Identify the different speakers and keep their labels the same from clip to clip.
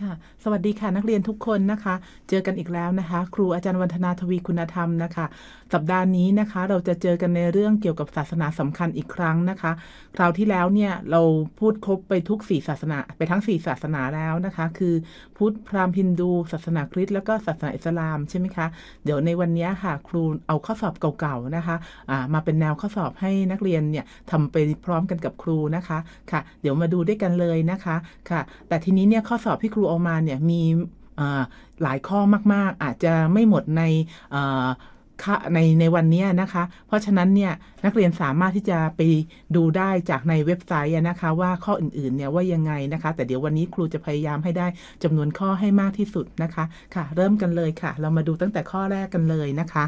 Speaker 1: ค่ะสวัสดีค่ะนักเรียนทุกคนนะคะ เจอกันอีกแล้วนะคะ ครูอาจารย์วันธนาทวีคุณธรรมนะคะ สัปดาห์นี้นะคะเราจะเจอกันในเรื่องเกี่ยวกับศาสนาสำคัญอีกครั้งนะคะคราวที่แล้วเนี่ยเราพูดครบไปทุกสี่ศาสนาไปทั้งสี่ศาสนาแล้วนะคะ คือพุทธพราหมณ์ฮินดูศาสนาคริสต์แล้วก็ศาสนาอิสลามใช่ไหมคะเดี๋ยวในวันนี้ค่ะครูเอาข้อสอบเก่าๆนะคะะมาเป็นแนวข้อสอบให้นักเรียนเนี่ยทำไปพร้อมกันกับครูนะคะค่ะ เดี๋ยวมาดูด้วยกันเลยนะคะค่ะ แต่ทีนี้เนี่ยข้อสอบที่ครูออกมาเนี่ยมีหลายข้อมากๆ อาจจะไม่หมดในใน ในวันนี้นะคะเพราะฉะนั้นเนี่ยนักเรียนสามารถที่จะไปดูได้จากในเว็บไซต์นะคะว่าข้ออื่นๆเนี่ยว่ายังไงนะคะ แต่เดี๋ยววันนี้ครูจะพยายามให้ได้จำนวนข้อให้มากที่สุดนะคะ ค่ะเริ่มกันเลยค่ะเรามาดูตั้งแต่ข้อแรกกันเลยนะคะ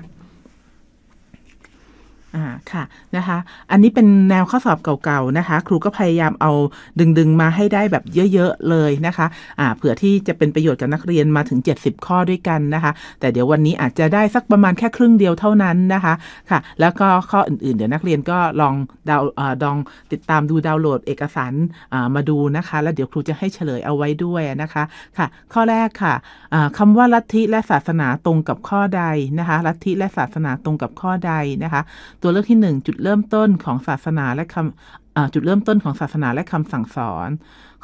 Speaker 1: อ่าค่ะ นะคะ อันนี้เป็นแนวข้อสอบเก่าๆนะคะ ครูก็พยายามเอาดึงๆมาให้ได้แบบเยอะๆเลยนะคะ อ่าเผื่อที่จะเป็นประโยชน์กับนักเรียนมาถึง 70 ข้อด้วยกันนะคะ แต่เดี๋ยววันนี้อาจจะได้สักประมาณแค่ครึ่งเดียวเท่านั้นนะคะ ค่ะแล้วก็ข้ออื่นๆเดี๋ยวนักเรียนก็ลองดาวอ่าลองติดตามดูดาวน์โหลดเอกสารอ่ามาดูนะคะ แล้วเดี๋ยวครูจะให้เฉลยเอาไว้ด้วยนะคะค่ะข้อแรกค่ะอ่าคำว่าลัทธิและศาสนาตรงกับข้อใดนะคะลัทธิและศาสนาตรงกับข้อใดนะคะตัวตัวเลือก ที่หนึ่งจุดเริ่มต้นของศาสนาและคำจุดเริ่มต้นของศาสนาและคำสั่งสอน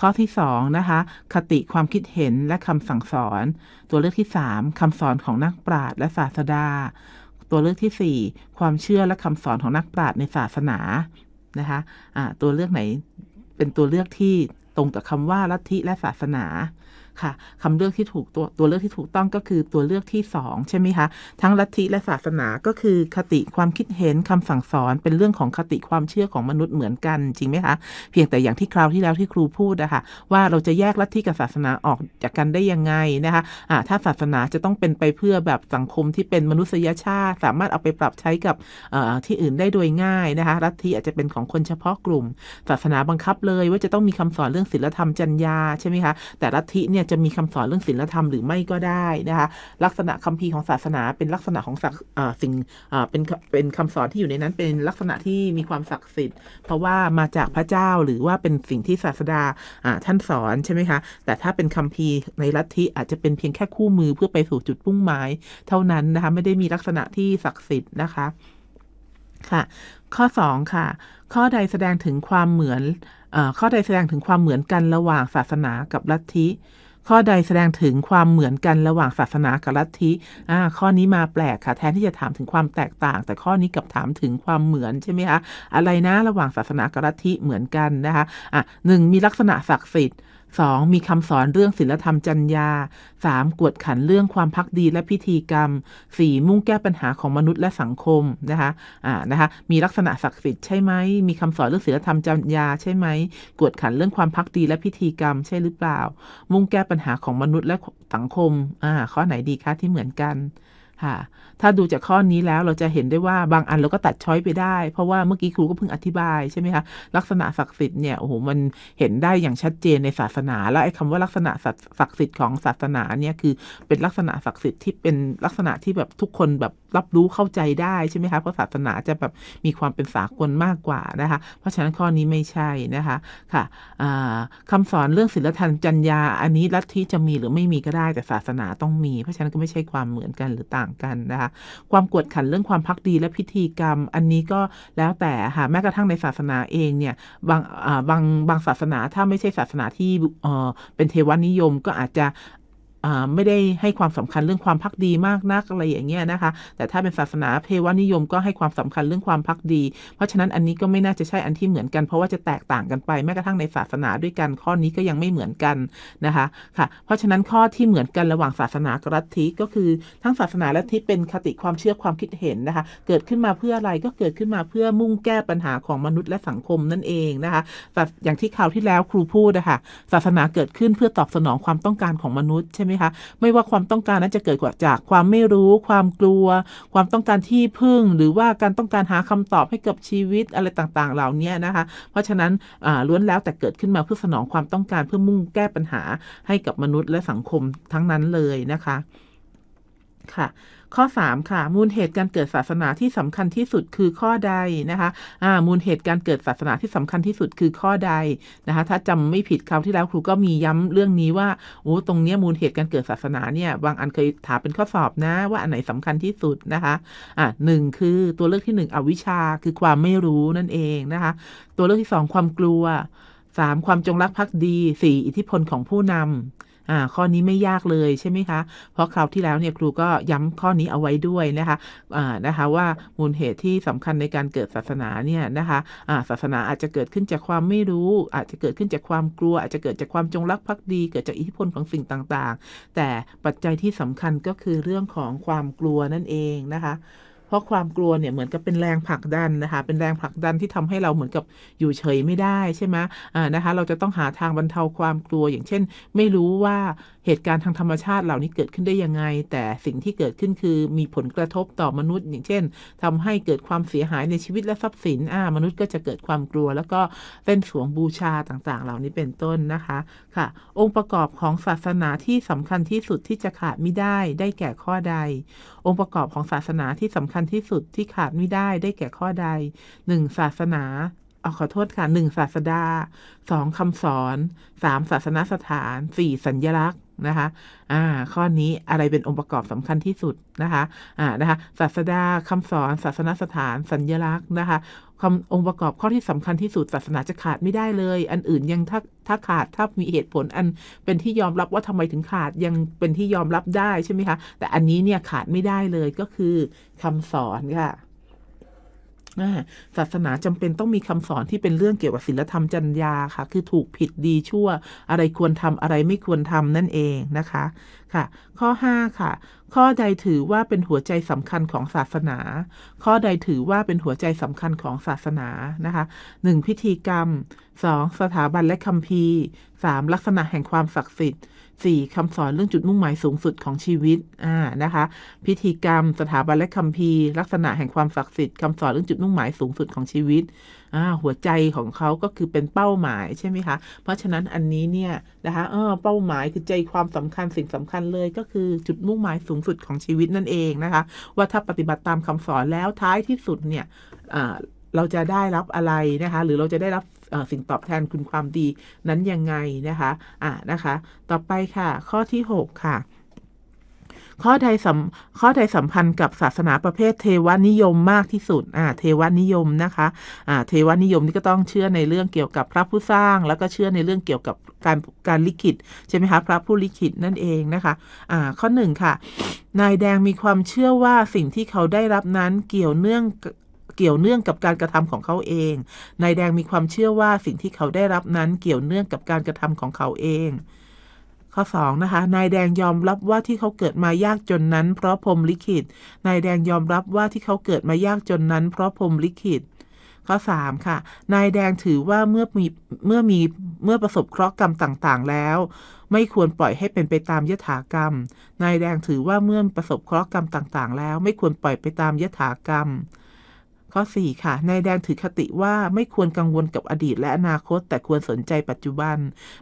Speaker 1: ข้อที่สองนะคะคติความคิดเห็นและคำสั่งสอน ตัวเลือกที่สามคำสอนของนักปราชญ์และศาสดา ตัวเลือกที่สี่ความเชื่อและคำสอนของนักปราชญ์ในศาสนานะคะะตัวเลือกไหนเป็นตัวเลือกที่ตรงกับคำว่าลัทธิและศาสนาค่ะคำเลือกที่ถูกตัวตัวเลือกที่ถูกต้องก็คือตัวเลือกที่2ใช่ไหมคะ ทั้งลัทธิและศาสนาก็คือคติความคิดเห็นคำสั่งสอนเป็นเรื่องของคติความเชื่อของมนุษย์เหมือนกันจริงไหมคะ เพียงแต่อย่างที่คราวที่แล้ว ที่ครูพูดนะคะว่าเราจะแยกลัทธิกับศาสนาออกจากกันได้ยังไง นะคะะถ้าศาสนาจะต้องเป็นไปเพื่อแบบสังคมที่เป็นมนุษยชาติ สามารถเอาไปปรับใช้กับที่อื่นได้โดยง่ายนะคะลัทธิอาจจะเป็นของคนเฉพาะกลุ่ม ศาสนาบังคับเลยว่าจะต้องมีคำสอนเรื่องศีลธรรมจริยาใช่ไหมคะแต่ลัทธิเนี่ยี่ยจะมีคำสอนเรื่องศีลธรรมหรือไม่ก็ได้นะคะลักษณะคัมภีร์ของศาสนาเป็นลักษณะของสิ่งเป็นเป็นคำสอนที่อยู่ในนั้นเป็นลักษณะที่มีความศักดิ์สิทธิ์เพราะว่ามาจากพระเจ้าหรือว่าเป็นสิ่งที่ศาสดาท่านสอนใช่ไหมคะแต่ถ้าเป็นคัมภีร์ในลัทธิอาจจะเป็นเพียงแค่คู่มือเพื่อไปสู่จุดพุ่งหมาย เท่านั้นนะคะไม่ได้มีลักษณะที่ศักดิ์สิทธิ์นะคะค่ะข้อ2ค่ะข้อใดแสดงถึงความเหมือนอข้อใดแสดงถึงความเหมือนกันระหว่างศาสนากับลัทธิข้อใดแสดงถึงความเหมือนกันระหว่างศาสนากับลัทธิ อ่า ข้อนี้มาแปลกค่ะ แทนที่จะถามถึงความแตกต่าง แต่ข้อนี้กับถามถึงความเหมือนใช่ไหมคะอะไรนะระหว่างศาสนากับลัทธิเหมือนกันนะคะ อ่ะหนึ่งมีลักษณะศักดิ์สิทธิ์ 2. มีคำสอนเรื่องศีลธรรมจัญญา 3. กวดขันเรื่องความพักดีและพิธีกรรม 4. มุ่งแก้ปัญหาของมนุษย์และสังคมนะคะอ่านะคะ มีลักษณะศักดิ์สิทธิ์ใช่ไหมมีคำสอนเรื่องศีลธรรมจัญญาใช่ไหมกวดขันเรื่องความพักดีและพิธีกรรมใช่หรือเปล่า มุ่งแก้ปัญหาของมนุษย์และสังคมอ่าข้อไหนดีคะที่เหมือนกันค่ะถ้าดูจากข้อนี้แล้วเราจะเห็นได้ว่าบางอันเราก็ตัดช้อยไปได้ เพราะว่าเมื่อกี้ครูก็เพิ่งอธิบาย ใช่ไหมคะลักษณะศักดิ์สิทธิ์เนี่ยโอ้โหมันเห็นได้อย่างชัดเจนในศาสนา แล้วไอ้คำว่าลักษณะศักดิ์สิทธิ์ของศาสนาเนี่ยคือ เป็นลักษณะศักดิ์สิทธิ์ที่เป็นลักษณะที่แบบทุกคนแบบรับรู้เข้าใจได้ใช่ไหมคะเพราะศาสนาจะแบบมีความเป็นสากลมากกว่านะคะ เพราะฉะนั้นข้อนี้ไม่ใช่นะคะค่ะคำสอนเรื่องศีลธรรมจัญญาอันนี้ลัทธิจะมีหรือไม่มีก็ได้แต่ศาสนาต้องมี เพราะฉะนั้นก็ไม่ใช่ความเหมือนกันหรือต่างกันนะคะความกวดขันเรื่องความพักดีและพิธีกรรมอันนี้ก็แล้วแต่ค่ะแม้กระทั่งในศาสนาเองเนี่ย บางบาง บางศาสนาถ้าไม่ใช่ศาสนาที่เป็นเทวนิยมก็อาจจะไม่ได้ให้ความสำคัญเรื่องความพักดีมากนักอะไรอย่างเงี้ยนะคะ แต่ถ้าเป็นศาสนาเพวานิยมก็ให้ความสำคัญเรื่องความพักดี เพราะฉะนั้นอันนี้ก็ไม่น่าจะใช่อันที่เหมือนกัน เพราะว่าจะแตกต่างกันไปแม้กระทั่งในศาสนาด้วยกันข้อนี้ก็ยังไม่เหมือนกันนะคะค่ะ เพราะฉะนั้นข้อที่เหมือนกันระหว่างศาสนากับลทิก็คือทั้งศาสนาและทธิเป็นคติความเชื่อความคิดเห็นนะคะเกิดขึ้นมาเพื่ออะไรก็เกิดขึ้นมาเพื่อมุ่งแก้ปัญหาของมนุษย์และสังคมนั่นเองนะคะแอย่างที่คราวที่แล้วครูพูดนะคะศาสนาเกิดขึ้นเพื่อตอบสนองความต้องการของมนุษย์ใช่ไหมมคะไม่ว่าความต้องการ นั้นจะเกิดจากความไม่รู้ความกลัว ความต้องการที่ พึ่ง หรือว่าการต้องการหาคำตอบให้กับชีวิตอะไรต่างๆ เหล่านี้นะคะ เพราะฉะนั้นล้วนแล้วแต่เกิดขึ้นมาเพื่อสนองความต้องการเพื่อมุ่งแก้ปัญหาให้กับมนุษย์และสังคมทั้งนั้นเลยนะคะค่ะข้อ3ค่ะมูลเหตุการเกิดศาสนาที่สำคัญที่สุดคือข้อใดนะคะอ่ามูลเหตุการเกิดศาสนาที่สำคัญที่สุดคือข้อใดนะคะถ้าจำไม่ผิดคราวที่แล้วครูก็มีย้ำเรื่องนี้ว่าโอ้ตรงเนี้ยมูลเหตุการเกิดศาสนาเนี่ยบางอันเคยถามเป็นข้อสอบนะ ว่าอันไหนสำคัญที่สุดนะคะอ่าหนึ่งคือตัวเลือกที่ 1 อวิชาคือความไม่รู้นั่นเองนะคะ ตัวเลือกที่2ความกลัว 3. ความจงรักภักดี 4. อิทธิพลของผู้นำอ่าข้อนี้ไม่ยากเลยใช่ไหมคะ เพราะคราวที่แล้วเนี่ยครูก็ย้ำข้อนี้เอาไว้ด้วยนะคะ อ่านะคะ ว่ามูลเหตุที่สำคัญในการเกิดศาสนาเนี่ยนะคะอ่า ศาสนาอาจจะเกิดขึ้นจากความไม่รู้ อาจจะเกิดขึ้นจากความกลัวอาจจะเกิดจากความจงรักภักดีเกิดจากอิทธิพลของสิ่งต่าง ๆ แต่ปัจจัยที่สำคัญก็คือเรื่องของความกลัวนั่นเองนะคะราะความกลัวเนี่ยเหมือนกับเป็นแรงผลักดันนะคะ เป็นแรงผลักดันที่ทำให้เราเหมือนกับอยู่เฉยไม่ได้ใช่ไหมอ่านะคะเราจะต้องหาทางบรรเทาความกลัวอย่างเช่น ไม่รู้ว่าเหตุการณ์ทางธรรมชาติเหล่านี้เกิดขึ้นได้ยังไง แต่สิ่งที่เกิดขึ้นคือมีผลกระทบต่อมนุษย์ อย่างเช่น ทำให้เกิดความเสียหายในชีวิตและทรัพย์สินอ่ามนุษย์ก็จะเกิดความกลัวแล้วก็เส้นสวงบูชาต่างๆ เหล่านี้เป็นต้นนะคะค่ะ องค์ประกอบของศาสนาที่สำคัญที่สุดที่จะขาดไม่ได้ได้แก่ข้อใด องค์ประกอบของศาสนาที่สำคัญที่สุดที่ขาดไม่ได้ได้แก่ข้อใด หนึ่งศาสนา เอาขอโทษค่ะ หนึ่งศาสดาสองคำสอน สามศาสนสถาน สี่สัญญลักษณนะคะอ่าข้อนี้อะไรเป็นองค์ประกอบสำคัญที่สุดนะคะอ่านะคะศาสดาคำสอน ศาสนสถาน สัญญลักษณ์นะคะคำองค์ประกอบข้อที่สำคัญที่สุดศาสนาจะขาดไม่ได้เลย อันอื่นยังถ้าถ้าขาดถ้ามีเหตุผล อันเป็นที่ยอมรับว่าทำไมถึงขาดยังเป็นที่ยอมรับได้ ใช่ไหมคะ แต่อันนี้เนี่ยขาดไม่ได้เลยก็คือคำสอนค่ะศาสนาจำเป็นต้องมีคำสอนที่เป็นเรื่องเกี่ยวกับศีลธรรมจรรยาค่ะคือถูกผิดดีชั่ว อะไรควรทำอะไรไม่ควรทำนั่นเองนะคะค่ะ ข้อ 5 ค่ะข้อใดถือว่าเป็นหัวใจสำคัญของศาสนา ข้อใดถือว่าเป็นหัวใจสำคัญของศาสนานะคะ 1. พิธีกรรม 2. สถาบันและคัมภีร์ 3. ลักษณะแห่งความศักดิ์สิทธิ์ 4. คำสอนเรื่องจุดมุ่งหมายสูงสุดของชีวิตอ่านะคะพิธีกรรมสถาบันและคัมภีร์ลักษณะแห่งความศักดิ์สิทธิ์คำสอนเรื่องจุดมุ่งหมายสูงสุดของชีวิตอ่าหัวใจของเขาก็คือเป็นเป้าหมายใช่ไหมคะเพราะฉะนั้นอันนี้เนี่ยนะคะเออเป้าหมายคือใจความสำคัญสิ่งสำคัญเลยก็คือจุดมุ่งหมายสูงสุดของชีวิตนั่นเองนะคะ ว่าถ้าปฏิบัติตามคำสอนแล้วท้ายที่สุดเนี่ยเราจะได้รับอะไรนะคะหรือเราจะได้รับสิ่งตอบแทนคุณความดีนั้น ยัง ไงนะคะ อ่านะคะ ต่อไปค่ะ ข้อที่6ค่ะ ข้อใดสัมข้อใดสัมพันธ์กับศาสนาประเภทเทวนิยมมากที่ สุดอ่าเทวนิยมนะคะอ่าเทวนิยมนี่ก็ต้องเชื่อในเรื่องเกี่ยวกับพระผู้สร้าง แล้วก็เชื่อในเรื่องเกี่ยวกับการการลิขิตใช่ไหมคะพระผู้ลิขิตนั่นเองนะคะอ่าข้อหนึ่งค่ะ นายแดงมีความเชื่อว่าสิ่งที่เขาได้รับนั้นเกี่ยวเนื่องเกี่ยวเนื่องกับการกระทำของเขาเอง นายแดงมีความเชื่อว่าสิ่งที่เขาได้รับนั้นเกี่ยวเนื่องกับการกระทำของเขาเอง ข้อ2นะคะ นายแดงยอมรับว่าที่เขาเกิดมายากจนนั้นเพราะพรมลิขิต นายแดงยอมรับว่าที่เขาเกิดมายากจนนั้นเพราะพรมลิขิต ข้อ 3 ค่ะ นายแดงถือว่าเมื่อมีเมื่อมีเมื่อประสบเคราะห์กรรมต่างๆ แล้ว ไม่ควรปล่อยให้เป็นไปตามยถากรรม นายแดงถือว่าเมื่อประสบเคราะห์กรรมต่างๆ แล้วไม่ควรปล่อยไปตามยถากรรมข้อ4ค่ะ นายแดงถือคติว่าไม่ควรกังวลกับอดีตและอนาคต แต่ควรสนใจปัจจุบัน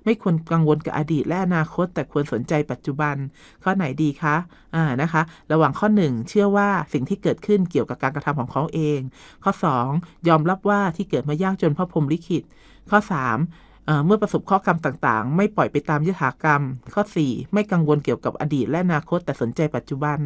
Speaker 1: ไม่ควรกังวลกับอดีตและอนาคต แต่ควรสนใจปัจจุบัน ข้อไหนดีคะอ่านะคะระหว่างข้อ 1 เชื่อว่าสิ่งที่เกิดขึ้นเกี่ยวกับการกระทำของเขาเอง ข้อ2ยอมรับว่าที่เกิดมายากจนเพราะพรมลิขิตข้อ 3เมื่อประสบข้อกรรมต่างๆ ไม่ปล่อยไปตามยถากรรม ข้อ4ไม่กังวลเกี่ยวกับอดีตและอนาคตแต่สนใจปัจจุบัน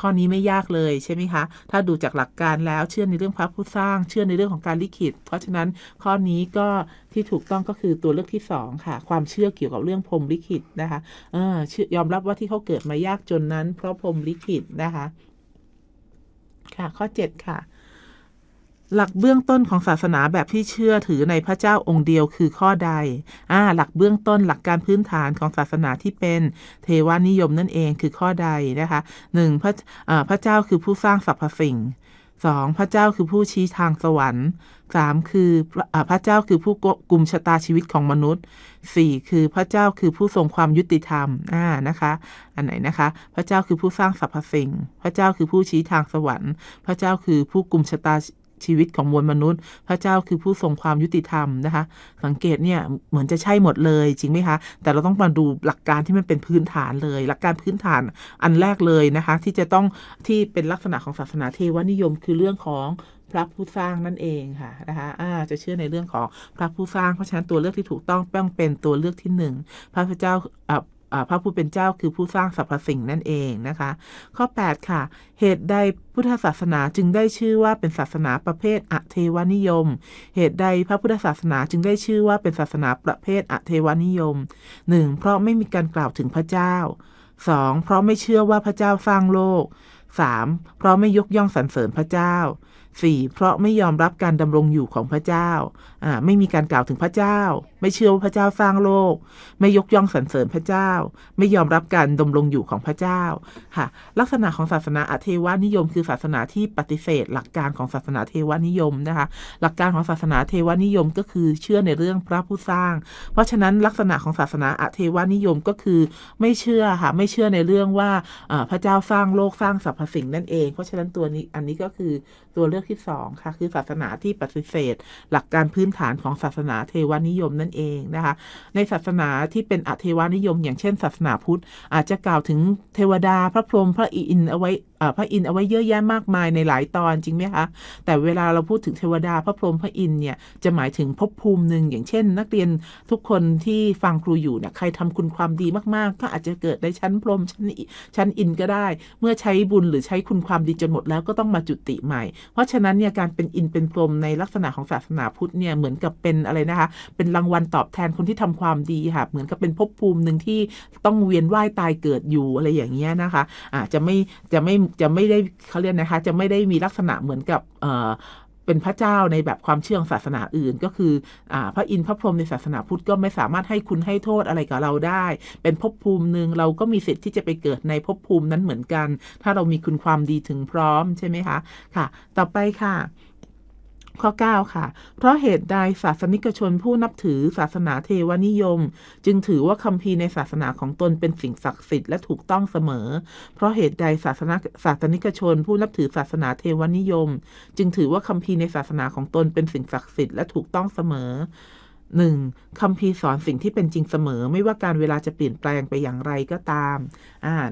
Speaker 1: ข้อนี้ไม่ยากเลยใช่ไหมคะถ้าดูจากหลักการแล้ว เชื่อในเรื่องพระผู้สร้างเชื่อในเรื่องของการลิขิตเพราะฉะนั้นข้อนี้ก็ที่ถูกต้องก็คือตัวเลือกที่2ค่ะ ความเชื่อเกี่ยวกับเรื่องพรมลิขิตนะคะเออยอมรับว่าที่เขาเกิดมายากจนนั้นเพราะพรมลิขิตนะคะค่ะ ข้อ7ค่ะหลักเบื้องต้นของศาสนาแบบที่เชื่อถือในพระเจ้าองค์เดียวคือข้อใดอ่าหลักเบื้องต้นหลักการพื้นฐานของศาสนาที่เป็นเทวานิยมนั่นเองคือข้อใดนะคะ หนึ่งพระพระเจ้าคือผู้สร้างสรรพสิ่ง สองพระเจ้าคือผู้ชี้ทางสวรรค์ สามคือพระเจ้าคือผู้กุมชะตาชีวิตของมนุษย์ สี่คือพระเจ้าคือผู้ทรงความยุติธรรมอ่านะคะ อันไหนนะคะ พระเจ้าคือผู้สร้างสรรพสิ่ง พระเจ้าคือผู้ชี้ทางสวรรค์ พระเจ้าคือผู้กุมชะตาชีวิตของมวลมนุษย์ พระเจ้าคือผู้ทรงความยุติธรรมนะคะ สังเกต เนี่ย เหมือน จะใช่หมดเลยจริงไหมคะ แต่ เรา ต้องมาดูหลักการที่ มัน เป็นพื้นฐานเลย หลัก การพื้นฐานอันแรกเลยนะคะ ที่จะต้องที่เป็นลักษณะของศาสนาเทวนิยม คือเรื่องของพระผู้สร้างนั่นเองค่ะนะคะะจะเชื่อในเรื่องของพระผู้สร้าง เพราะฉะนั้นตัวเลือกที่ถูกต้องต้องเป็นตัวเลือกที่หนึ่งพระพเจ้าพระผู้เป็นเจ้าคือผู้สร้างสรรพสิ่งนั่นเองนะคะ ข้อ 8 ค่ะ เหตุใดพุทธศาสนาจึงได้ชื่อว่าเป็นศาสนาประเภทอเทวนิยม เหตุใดพระพุทธศาสนาจึงได้ชื่อว่าเป็นศาสนาประเภทอเทวนิยม 1. เพราะไม่มีการกล่าวถึงพระเจ้า 2. เพราะไม่เชื่อว่าพระเจ้าสร้างโลก 3. เพราะไม่ยกย่องสรรเสริญพระเจ้า 4. เพราะไม่ยอมรับการดำรงอยู่ของพระเจ้าไม่มีการกล่าวถึงพระเจ้า ไม่เชื่อว่าพระเจ้าสร้างโลก ไม่ยกย่องสรรเสริญพระเจ้า ไม่ยอมรับการดำรงอยู่ของพระเจ้าค่ะลักษณะของศาสนาอเทวานิยมคือ ศาสนาที่ปฏิเสธ หลักการของศาสนาเทวานิยมนะคะหลักการของศาสนาเทวานิยมก็คือเชื่อในเรื่องพระผู้สร้าง เพราะฉะนั้นลักษณะของศาสนาอเทวานิยมก็คือไม่เชื่อค่ะไม่เชื่อในเรื่องว่าพระเจ้าสร้างโลกสร้างสรรพสิ่งนั่นเอง เพราะฉะนั้นตัวนี้อันนี้ก็คือตัวเลือกที่2ค่ะคือศาสนาที่ปฏิเสธ หลักการพื้นฐานของศาสนา เทวานิยมนั่นเองนะคะ ในศาสนาที่เป็นอเทวานิยมอย่างเช่น ศาสนาพุทธ อาจจะกล่าวถึงเทวดาพระพรหมพระอินทร์เอาไว้พระอินทร์เอาไว้เยอะแยะมากมายในหลายตอนจริงไหมคะแต่เวลาเราพูดถึงเทวดา พระพรหมพระอินทร์เนี่ย จะหมายถึงภพภูมิหนึ่งอย่างเช่น นักเรียนทุกคนที่ฟังครูอยู่เนี่ยใครทำคุณความดีมากๆ ก็อาจจะเกิดในชั้นพรหมชั้นชั้นอินก็ได้ เมื่อใช้บุญหรือใช้คุณความดีจนหมดแล้วก็ต้องมาจุติใหม่ เพราะฉะนั้นเนี่ยการเป็นอินเป็นพรหมในลักษณะของศาสนาพุทธเนี่ยเหมือนกับเป็นอะไรนะคะ เป็นรางวัลตอบแทนคนที่ทำความดีค่ะ เหมือนกับเป็นภพภูมิหนึ่งที่ต้องเวียนว่ายตายเกิดอยู่อะไรอย่างเงี้ยนะคะอาจจะไม่จะไม่จะไม่ได้เขาเรียกนะคะ จะไม่ได้มีลักษณะเหมือนกับเป็นพระเจ้าในแบบความเชื่อศาสนาอื่น ก็คืออพระอินทร์พระพรหมในศาสนาพุทธก็ไม่สามารถให้คุณให้โทษอะไรกับเราได้ เป็นภพภูมิหนึ่งเราก็มีสิทธิ์ที่จะไปเกิดในภพภูมินั้นเหมือนกัน ถ้าเรามีคุณความดีถึงพร้อมใช่ไหมคะ ค่ะ ต่อไปค่ะข้อ9ค่ะ เพราะเหตุใดศาสนิกชนผู้นับถือศาสนาเทวนิยม จึงถือว่าคำพีในศาสนาของตนเป็นสิ่งศักดิ์สิทธิ์และถูกต้องเสมอ เพราะเหตุใดศาสนาศาสนิกชนผู้นับถือศาสนาเทวนิยม จึงถือว่าคำพีในศาสนาของตนเป็นสิ่งศักดิ์สิทธิ์และถูกต้องเสมอหนึ่งคำพีสอนสิ่งที่เป็นจริงเสมอ ไม่ว่าการเวลาจะเปลี่ยนแปลงไปอย่างไรก็ตาม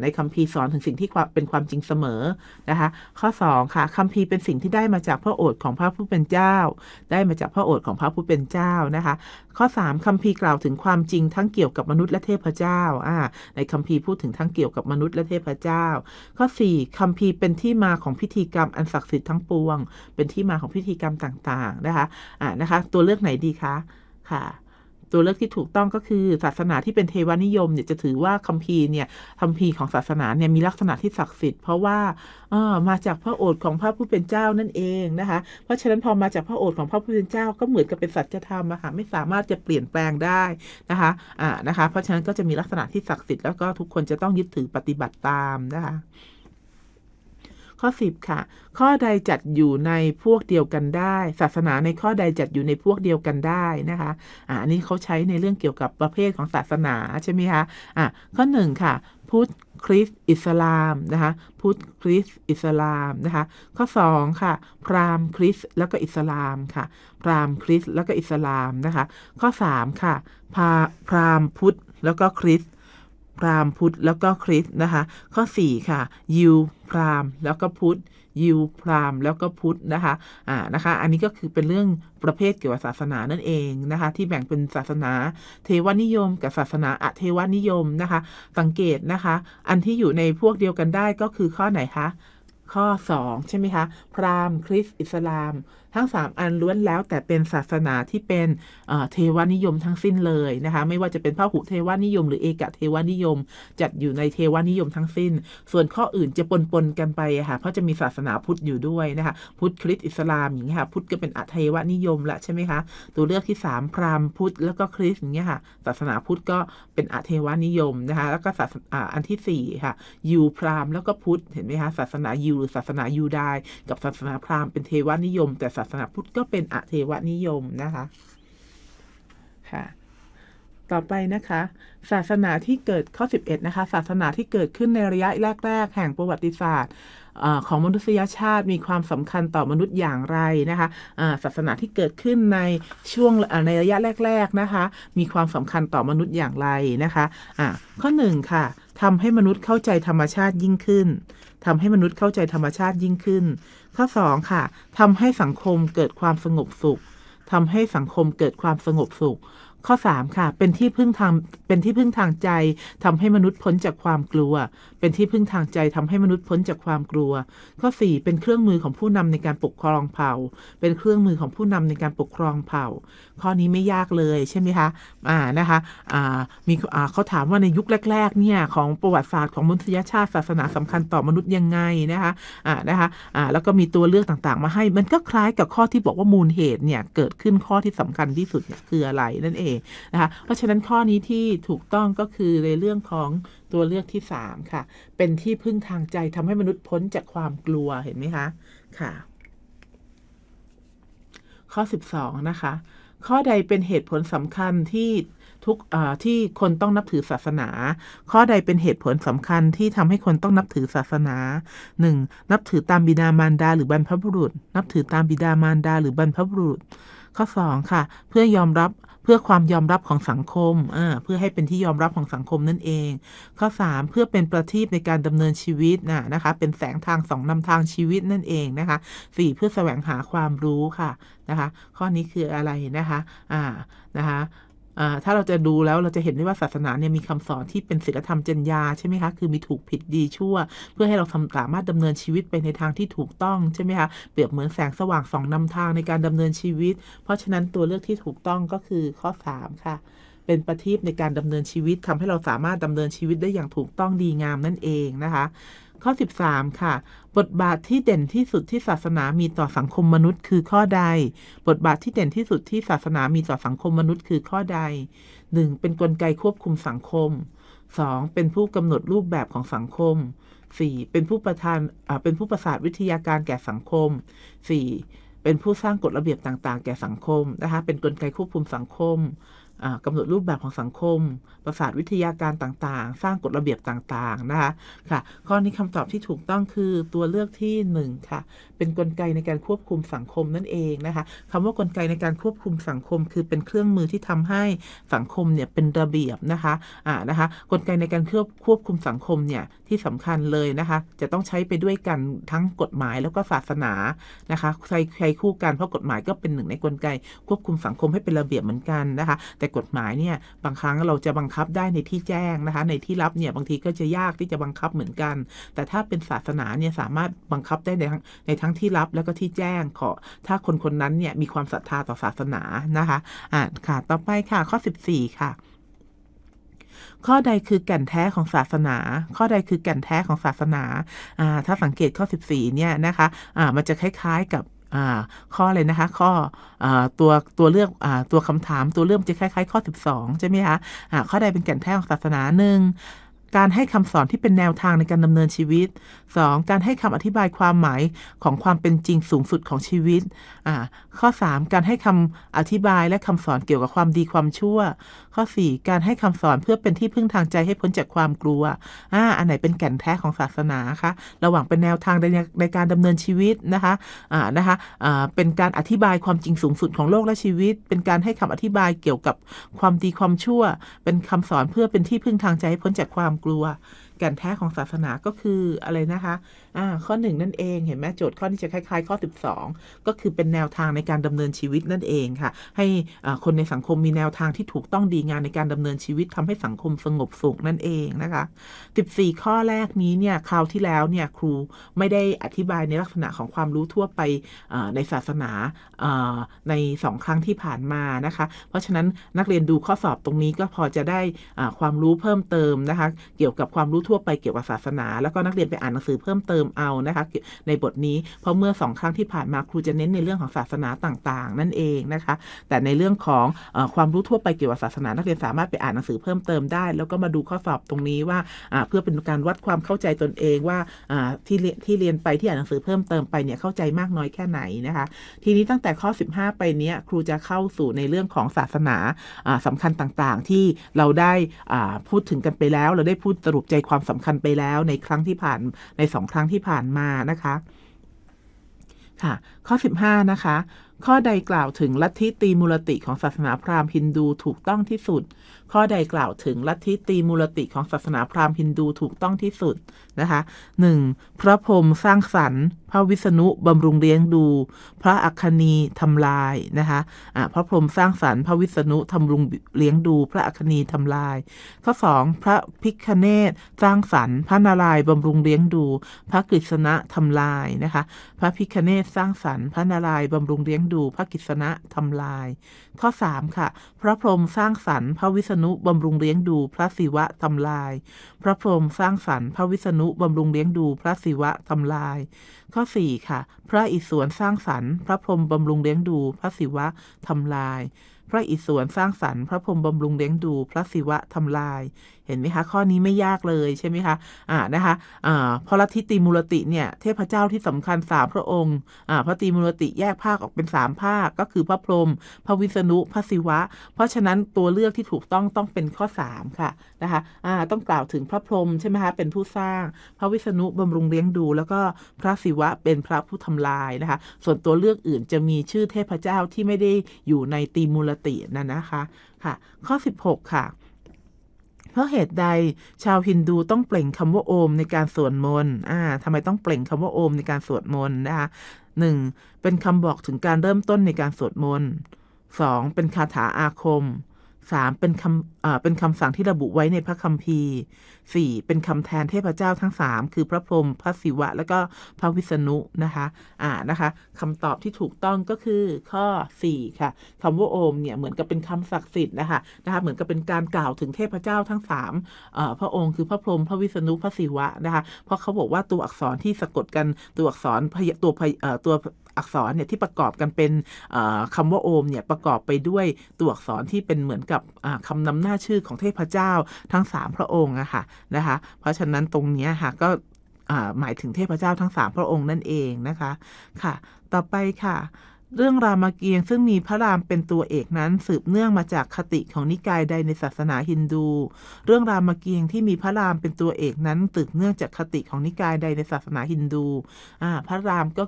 Speaker 1: ในคำพีสอนถึงสิ่งที่เป็นความจริงเสมอนะคะ ข้อ2ค่ะคำพีเป็นสิ่งที่ได้มาจากพระโอษฐ์ของพระผู้เป็นเจ้า ได้มาจากพระโอษฐ์ของพระผู้เป็นเจ้านะคะ ข้อ 3คำพีกล่าวถึงความจริงทั้งเกี่ยวกับมนุษย์และเทพเจ้า ในคำพีพูดถึงทั้งเกี่ยวกับมนุษย์และเทพเจ้า ข้อ4คำพีเป็นที่มาของพิธีกรรมอันศักดิ์สิทธิ์ทั้งปวง เป็นที่มาของพิธีกรรมต่างๆนะคะะนะคะ ตัวเลือกไหนดีคะค่ะ ตัวเลือกที่ถูกต้องก็คือศาสนาที่เป็นเทวนิยมเนี่ยจะถือว่าคัมภีร์เนี่ยคัมภีร์ของศาสนาเนี่ยมีลักษณะที่ศักดิ์สิทธิ์เพราะว่าเออมาจากพระโอษฐ์ของพระผู้เป็นเจ้านั่นเองนะคะ เพราะฉะนั้นพอมาจากพระโอษฐ์ของพระผู้เป็นเจ้า ก็เหมือนกับเป็นสัจธรรมอะค่ะไม่สามารถจะเปลี่ยนแปลงได้นะคะ อ่านะคะ เพราะฉะนั้นก็จะมีลักษณะที่ศักดิ์สิทธิ์แล้วก็ทุกคนจะต้องยึดถือปฏิบัติตามนะคะข้อ10ค่ะ ข้อใดจัดอยู่ในพวกเดียวกันได้ ศาสนาในข้อใดจัดอยู่ในพวกเดียวกันได้นะคะ อ่าัน นี้เขาใช้ในเรื่องเกี่ยวกับประเภทของศาสนา ใช่ไหมคะอ่ะ ข้อ1ค่ะพุทธคริสต์อิสลาม นะคะพุทธคริสต์อิสลามนะคะข้อ2ค่ะพราหมณ์คริสต์แล้วก็อิสลาม ค่ะพราหมณ์คริสต์แล้วก็อิสลามนะคะ ข้อ3ค่ะพพราหมณ์พุทธ แล้วก็คริสต์พราหมณ์พุทธแล้วก็คริสต์นะคะ ข้อ4ค่ะยิวพราหมณ์แล้วก็พุทธยิวพราหมณ์แล้วก็พุทธนะคะอ่านะคะ อันนี้ก็คือเป็นเรื่องประเภทเกี่ยวกับศาสนานั่นเองนะคะ ที่แบ่งเป็นศาสนาเทวนิยมกับศาสนาอเทวนิยมนะคะ สังเกตนะคะ อันที่อยู่ในพวกเดียวกันได้ก็คือข้อไหนคะข้อ2ใช่ไหมคะพราหมณ์คริสต์อิสลามทั้ง 3 อันล้วนแล้วแต่เป็นศาสนาที่เป็นเทวานิยมทั้งสิ้นเลย นะคะ ไม่ว่าจะเป็นพหุเทวานิยม หรือเอกเทวานิยม จัดอยู่ในเทวานิยมทั้งสิ้น ส่วนข้ออื่นจะปนปนกันไปค่ะเพราะจะมีศาสนาพุทธอยู่ด้วยนะคะพุทธคริสต์อิสลามอย่างเงี้ยค่ะพุทธก็เป็นอเทวานิยมละใช่ไหมคะ ตัวเลือกที่ 3พราหมณ์พุทธแล้วก็คริสต์อย่างเงี้ยค่ะศาสนาพุทธก็เป็นอเทวานิยมนะคะแล้วก็ศาสนาอันที่4ค่ะยูพราหมณ์แล้วก็พุทธเห็นไหมคะศาสนายูหรือศาสนายูได้กับศาสนาพราหมณ์เป็นเทวานิยมแต่าสนาพุทธก็เป็นอเทวนิยมนะคะค่ะต่อไปนะคะ ศาสนาที่เกิดข้อ11นะคะ ศาสนาที่เกิดขึ้นในระยะแรกๆแห่งประวัติศาสตร์ของมนุษยชาติมีความสำคัญต่อมนุษย์อย่างไรนะคะศาสนาที่เกิดขึ้นในช่วงในระยะแรกๆนะคะมีความสำคัญต่อมนุษย์อย่างไรนะคะะข้อ1ค่ะทำให้มนุษย์เข้าใจธรรมชาติยิ่งขึ้นทำให้มนุษย์เข้าใจธรรมชาติยิ่งขึ้น ข้อ2ค่ะทำให้สังคมเกิดความสงบสุขทำให้สังคมเกิดความสงบสุขข้อ3ค่ะเป็นที่พึ่งทางเป็นที่พึ่งทางใจทำให้มนุษย์พ้นจากความกลัว เป็นที่พึ่งทางใจทำให้มนุษย์พ้นจากความกลัว ข้อ4เป็นเครื่องมือของผู้นำในการปกครองเผ่า เป็นเครื่องมือของผู้นำในการปกครองเผ่า ข้อนี้ไม่ยากเลยใช่ไหมคะ อ่านะคะอ่ามีอ่าเขาถามว่าในยุคแรกๆเนี่ย ของประวัติศาสตร์ของมนุษยชาติศาสนาสำคัญต่อมนุษย์ยังไงนะคะอ่านะคะอ่าแล้วก็มีตัวเลือกต่างๆ มาให้มันก็คล้ายกับข้อที่บอกว่ามูลเหตุเนี่ยเกิดขึ้นข้อที่สำคัญที่สุดเนี่ยคืออะไรนั่นเององนะคะเพราะฉะนั้นข้อนี้ที่ถูกต้องก็คือในเรื่องของตัวเลือกที่3ค่ะ เป็นที่พึ่งทางใจทำให้มนุษย์พ้นจากความกลัวเห็นไหมคะค่ะ ข้อ12นะคะ ข้อใดเป็นเหตุผลสำคัญที่ทุกที่คนต้องนับถือศาสนา ข้อใดเป็นเหตุผลสำคัญที่ทำให้คนต้องนับถือศาสนา 1. นับถือตามบิดามารดา หรือบรรพบุรุษ นับถือตามบิดามารดาหรือบรรพบุรุษ ข้อ2ค่ะ เพื่อยอมรับพื่อความยอมรับของสังคม เพื่อให้เป็นที่ยอมรับของสังคมนั่นเอง ข้อ 3 เพื่อเป็นประทีปในการดำเนินชีวิตนะนะคะเป็นแสงทางสองนำทางชีวิตนั่นเองนะคะ 4 เพื่อแสวงหาความรู้ค่ะนะคะข้อนี้คืออะไรนะคะอ่านะคะถ้าเราจะดูแล้วเราจะเห็นได้ว่าศาสนาเนี่ยมีคำสอนที่เป็นศีลธรรมจรรยาใช่ไหมคะคือมีถูกผิดดีชั่ว เพื่อให้เราสามารถดำเนินชีวิตไปในทางที่ถูกต้องใช่ไหมคะเปรียบเหมือนแสงสว่างสองนำทางในการดำเนินชีวิต เพราะฉะนั้นตัวเลือกที่ถูกต้องก็คือข้อ3ค่ะเป็นประทีปในการดำเนินชีวิตทำให้เราสามารถดำเนินชีวิตได้อย่างถูกต้องดีงามนั่นเองนะคะข้อ13ค่ะ บทบาทที่เด่นที่สุดที่ศาสนามีต่อสังคมมนุษย์ คือข้อใด บทบาทที่ เด่นที่สุดที่ศาสนามีต่อสังคม มนุษย์คือข้อใด 1. เป็นนกลไกควบคุมสังคม 2. เป็นผู้กำหนดรูปแบบของสังคม 4. เป็นผู้ประธานเป็นผู้ประสาทวิทยาการแก่สังคม 4. เป็นผู้สร้างกฎระเบียบต่าง ๆ แก่สังคมนะคะเป็นนกลไกควบคุมสังคมกำหนดรูปแบบของสังคม ประสาทวิทยาการต่างๆ สร้างกฎระเบียบต่าง ๆ นะคะ ค่ะ ข้อนี้คำตอบที่ถูกต้องคือตัวเลือกที่ 1 ค่ะ เป็นนกลไกในการควบคุมสังคมนั่นเองนะคะคำว่ากลไกในการควบคุมสังคม คือเป็นเครื่องมือที่ทำให้สังคมเนี่ยเป็นระเบียบนะคะ อ่า นะคะ กลไกในการควบคุมสังคมเนี่ยที่สำคัญเลยนะคะ จะต้องใช้ไปด้วยกันทั้งกฎหมายแล้วก็ศาสนา นะคะใครใช้คู่กันเพราะกฎหมายก็เป็นหนึ่ง ในกลไกควบคุมสังคมให้เป็นระเบียบเหมือนกันนะคะ แต่กฎหมายเนี่ยบางครั้งเราจะบังคับได้ในที่แจ้งนะคะ ในที่ลับเนี่ยบางทีก็จะยากที่จะบังคับเหมือนกัน แต่ถ้าเป็นศาสนาเนี่ยสามารถบังคับได้ในทั้งในทั้งที่ลับแล้วก็ที่แจ้งขอ ถ้าคนคนนั้นเนี่ยมีความศรัทธาต่อศาสนานะคะอ่านค่ะต่อไปค่ะ ข้อ14ค่ะข้อใดคือแก่นแท้ของศาสนาข้อใดคือแก่นแท้ของศาสนาถ้าสังเกตข้อ14เนี่ยนะคะะมันจะคล้ายๆกับข้อ เลย นะคะ ข้อตัว ตัว เลือกตัวคำถามตัวเลือกจะคล้าย ๆข้อ12ใช่ไหมคะข้อใดเป็นแก่นแท้ ของศาสนาหนึ่งการให้คำสอนที่เป็นแนวทางในการดำเนินชีวิต 2. การให้คำอธิบายความหมายของความเป็นจริงสูงสุดของชีวิต ข้อ 3. การให้คำอธิบายและคำสอนเกี่ยวกับความดีความชั่ว ข้อ 4. การให้คำสอนเพื่อเป็นที่พึ่งทางใจให้พ้นจากความกลัว อ่าอันไหนเป็นแก่นแท้ของศาสนาคะ ระหว่างเป็นแนวทางในในการดำเนินชีวิตนะคะ อ่า นะคะ อ่า เป็นการอธิบายความจริงสูงสุดของโลกและชีวิต เป็นการให้คำอธิบายเกี่ยวกับความดีความชั่ว เป็นคำสอนเพื่อเป็นที่พึ่งทางใจให้พ้นจากความกลัวแก่นแท้ของศาสนาก็คืออะไรนะคะอ่าข้อหนึ่งนั่นเองเห็นไหมโจทย์ข้อนี้จะคล้ายๆข้อ12ก็คือเป็นแนวทางในการดำเนินชีวิตนั่นเองค่ะให้คนในสังคมมีแนวทางที่ถูกต้องดีงานในการดำเนินชีวิตทำให้สังคมสงบสุขนั่นเองนะคะ14ข้อแรกนี้เนี่ยคราวที่แล้วเนี่ยครูไม่ได้อธิบายในลักษณะของความรู้ทั่วไปในศาสนาในสองครั้งที่ผ่านมานะคะเพราะฉะนั้นนักเรียนดูข้อสอบตรงนี้ก็พอจะได้ความรู้เพิ่มเติมนะคะเกี่ยวกับความรู้ทั่วไปเกี่ยวกับศาสนา แล้วก็นักเรียนไปอ่านหนังสือเพิ่มเติมติมเอานะคะในบทนี้เพราะเมื่อสองครั้งที่ผ่านมาครูจะเน้นในเรื่องของศาสนาต่างๆ นั่นเองนะคะแต่ในเรื่องของอความรู้ทั่วไปเกี่ยวกับศาสนา นักเรียนสามารถ ไปอ่านหนังสือเพิ่มเติมได้ แล้วก็มาดูข้อสอบตรงนี้ว่าเพื่อเป็นการวัดความเข้าใจตนเองว่าที่ที่เรียนไปที่อ่านหนังสือเพิ่มเติมไปเนี่ยเข้าใจมากน้อยแค่ไหนนะคะทีนี้ตั้งแต่ข้อ 15 ไปเนี้ยครูจะเข้าสู่ในเรื่องของศาสนาสำคัญต่างๆ ที่เราได้พูดถึงกันไปแล้ว เราได้พูดสรุปใจความสำคัญไปแล้ว ในครั้งที่ผ่านในสองครั้งที่ผ่านมานะคะค่ะข้อ15นะคะ ข้อใดกล่าวถึงลัทธิตีมูลติของศาสนาพราหมณ์ฮินดูถูกต้องที่สุดข้อใดกล่าวถึงลัทธิตีมูลติของศาสนาพราหมณ์ฮินดูถูกต้องที่สุดนะคะ 1. พระพรหมสร้างสรรค์ พระวิษณุบำรุงเลี้ยงดูพระอัคณีทำลายนะคะะพระพรหมสร้างสรรค์พระวิษณุทำรุงเลี้ยงดูพระอัคณีทำลายข้อ 2. พระพิคเนตสร้างสรรค์พระนารายบำรุงเลี้ยงดูพระกฤษณะทำลายนะคะพระพิคเนตสร้างสรรค์พระนารายบำรุงเลี้ยงดูพระกฤษณะทำลายข้อ3ค่ะพระพรหมสร้างสรรค์พระวิษณุนุบำรุงเลี้ยงดูพระศิวะทำลาย พระพรหมสร้างสรรค์ พระวิษณุบำรุงเลี้ยงดูพระศิวะทำลาย ข้อ4ค่ะ พระอิศวรสร้างสรรค์พระพรหมบำรุงเลี้ยงดูพระศิวะทำลายพระอิศวรสร้างสรรค์พระพรหมบำรุงเลี้ยงดูพระศิวะทำลายเห็นไหมคะข้อนี้ไม่ยากเลยใช่ไหมคะอ่านะคะอ่าพระัทิติมูลติเนี่ยเทพเจ้าที่สำคัญสามพระองค์อ่าพระติมูลติแยกภาคออกเป็นสามภาค ก็คือพระพรหมพระวิษณุพระศิวะเพราะฉะนั้นตัวเลือกที่ถูกต้องต้องเป็นข้อสามค่ะนะคะอ่าต้องกล่าวถึงพระพรหมใช่ไหมคะเป็นผู้สร้าง พระวิษณุบำรุงเลี้ยงดูแล้วก็พระศิวะเป็นพระผู้ทำลายนะคะ ส่วนตัวเลือกอื่นจะมีชื่อเทพเจ้าที่ไม่ได้อยู่ในตีมูลตินะนะคะค่ะ ข้อ 16 ค่ะเพราะเหตุใดชาวฮินดูต้องเปล่งคำว่าโอมในการสวดมนต์อ่าทำไมต้องเปล่งคำว่าโอมในการสวดมนต์นะคะหนึ่ง เป็นคำบอกถึงการเริ่มต้นในการสวดมนต์สอง เป็นคาถาอาคมสามเป็นคำเป็นคำสั่งที่ระบุไว้ในพระคัมภีร์สี่เป็นคำแทนเทพเจ้าทั้งสามคือพระพรหมพระศิวะ และก็พระวิษณุนะคะอ่านะคะคำตอบที่ถูกต้องก็คือข้อสี่ค่ะคำว่าโอมเนี่ยเหมือนกับเป็นคำศักดิ์สิทธิ์นะคะนะคะ เหมือนกับเป็นการกล่าวถึงเทพเจ้าทั้งสามพระองค์คือพระพรหมพระวิษณุพระศิวะนะคะเพราะเขาบอกว่าตัวอักษรที่สะกดกันตัวอักษรตัวตัวอักษรเนี่ยที่ประกอบกันเป็นคำว่าโอมเนี่ยประกอบไปด้วยตัวอักษรที่เป็นเหมือนกับคำนำหน้าชื่อของเทพเจ้าทั้ง3พระองค์อะค่ะนะคะเพราะฉะนั้นตรงนี้ค่ะก็หมายถึงเทพเจ้าทั้ง3พระองค์นั่นเองนะคะค่ะ ต่อไปค่ะเรื่องรามเกียรติ์ซึ่งมีพระรามเป็นตัวเอกนั้นสืบเนื่องมาจากคติของนิกายใดในศาสนาฮินดูเรื่องรามเกียรติ์ที่มีพระรามเป็นตัวเอกนั้นสืบเนื่องจากคติของนิกายใดในศาสนาฮินดูพระรามก็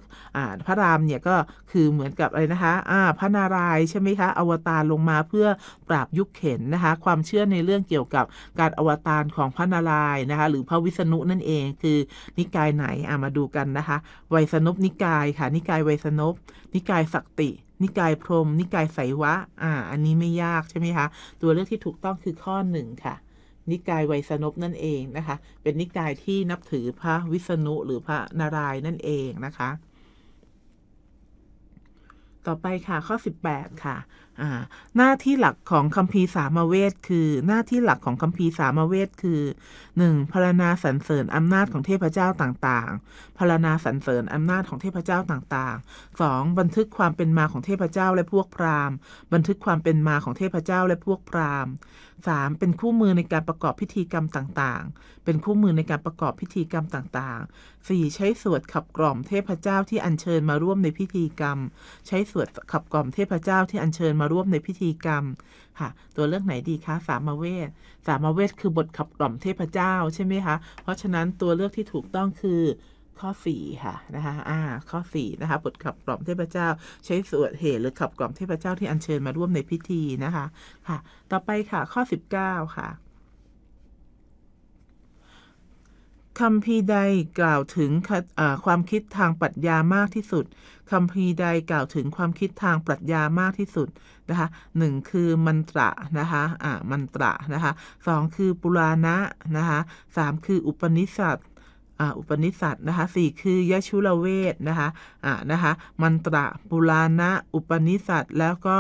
Speaker 1: พระรามเนี่ยก็คือเหมือนกับอะไรนะคะะพระนารายใช่ไหมคะอวตารลงมาเพื่อปราบยุคเข็นนะคะความเชื่อในเรื่องเกี่ยวกับการอวตารของพระนารายณ์นะคะหรือพระวิษณุนั่นเองคือนิกายไหนมาดูกันนะคะ ไวยสนพนิกายค่ะ นิกายไวยสนพนิกายสักติ นิกายพรม นิกายไสวะอ่าอันนี้ไม่ยากใช่ไหมคะ ตัวเลือกที่ถูกต้องคือข้อหนึ่งค่ะ นิกายไวยสนบนั่นเองนะคะ เป็นนิกายที่นับถือพระวิษณุหรือพระนารายณ์นั่นเองนะคะ ต่อไปค่ะข้อ 18 ค่ะหน้าที่หลักของคัมภีร์สามเวทคือ หน้าที่หลักของคัมภีร์สามเวทคือ 1. พรณนาสรรเสริญอำนาจของเทพเจ้าต่างๆพรณนาสรรเสริญอำนาจของเทพเจ้าต่าง ๆ 2. บันทึกความเป็นมาของเทพเจ้าและพวกพราหมณ์บันทึกความเป็นมาของเทพเจ้าและพวกพราหมณ์ 3. เป็นคู่มือในการประกอบพิธีกรรมต่างๆ เป็นคู่มือในการประกอบพิธีกรรมต่าง ๆ 4. ใช้สวดขับกล่อมเทพเจ้าที่อัญเชิญมาร่วมในพิธีกรรม ใช้สวดขับกล่อมเทพเจ้าที่อัญเชิญมาร่วมในพิธีกรรมค่ะ ตัวเลือกไหนดีคะสามเวทสามเวทคือบทขับกล่อมเทพเจ้าใช่ไหมคะเพราะฉะนั้นตัวเลือกที่ถูกต้องคือข้อ4ค่ะนะคะอ่าข้อ4นะคะ บทขับกล่อมเทพเจ้า ใช้สวดเหตุหรือขับกล่อมเทพเจ้าที่อัญเชิญมาร่วมในพิธีนะคะ ค่ะ ต่อไปค่ะ ข้อ 19 ค่ะคำพีใดกล่าวถึงความคิดทางปรัชญามากที่สุดคำพีใดกล่าวถึงความคิดทางปรัชญามากที่สุดนะคะหนึ่งคือมันตระนะคะอ่ามันตระนะคะ สองคือปุราณะนะคะ สามคืออุปนิสัตอุปนิสัตนะคะ สี่คือยชุลเวทนะคะอ่านะคะ มันตระ ปุราณะ อุปนิสัตแล้วก็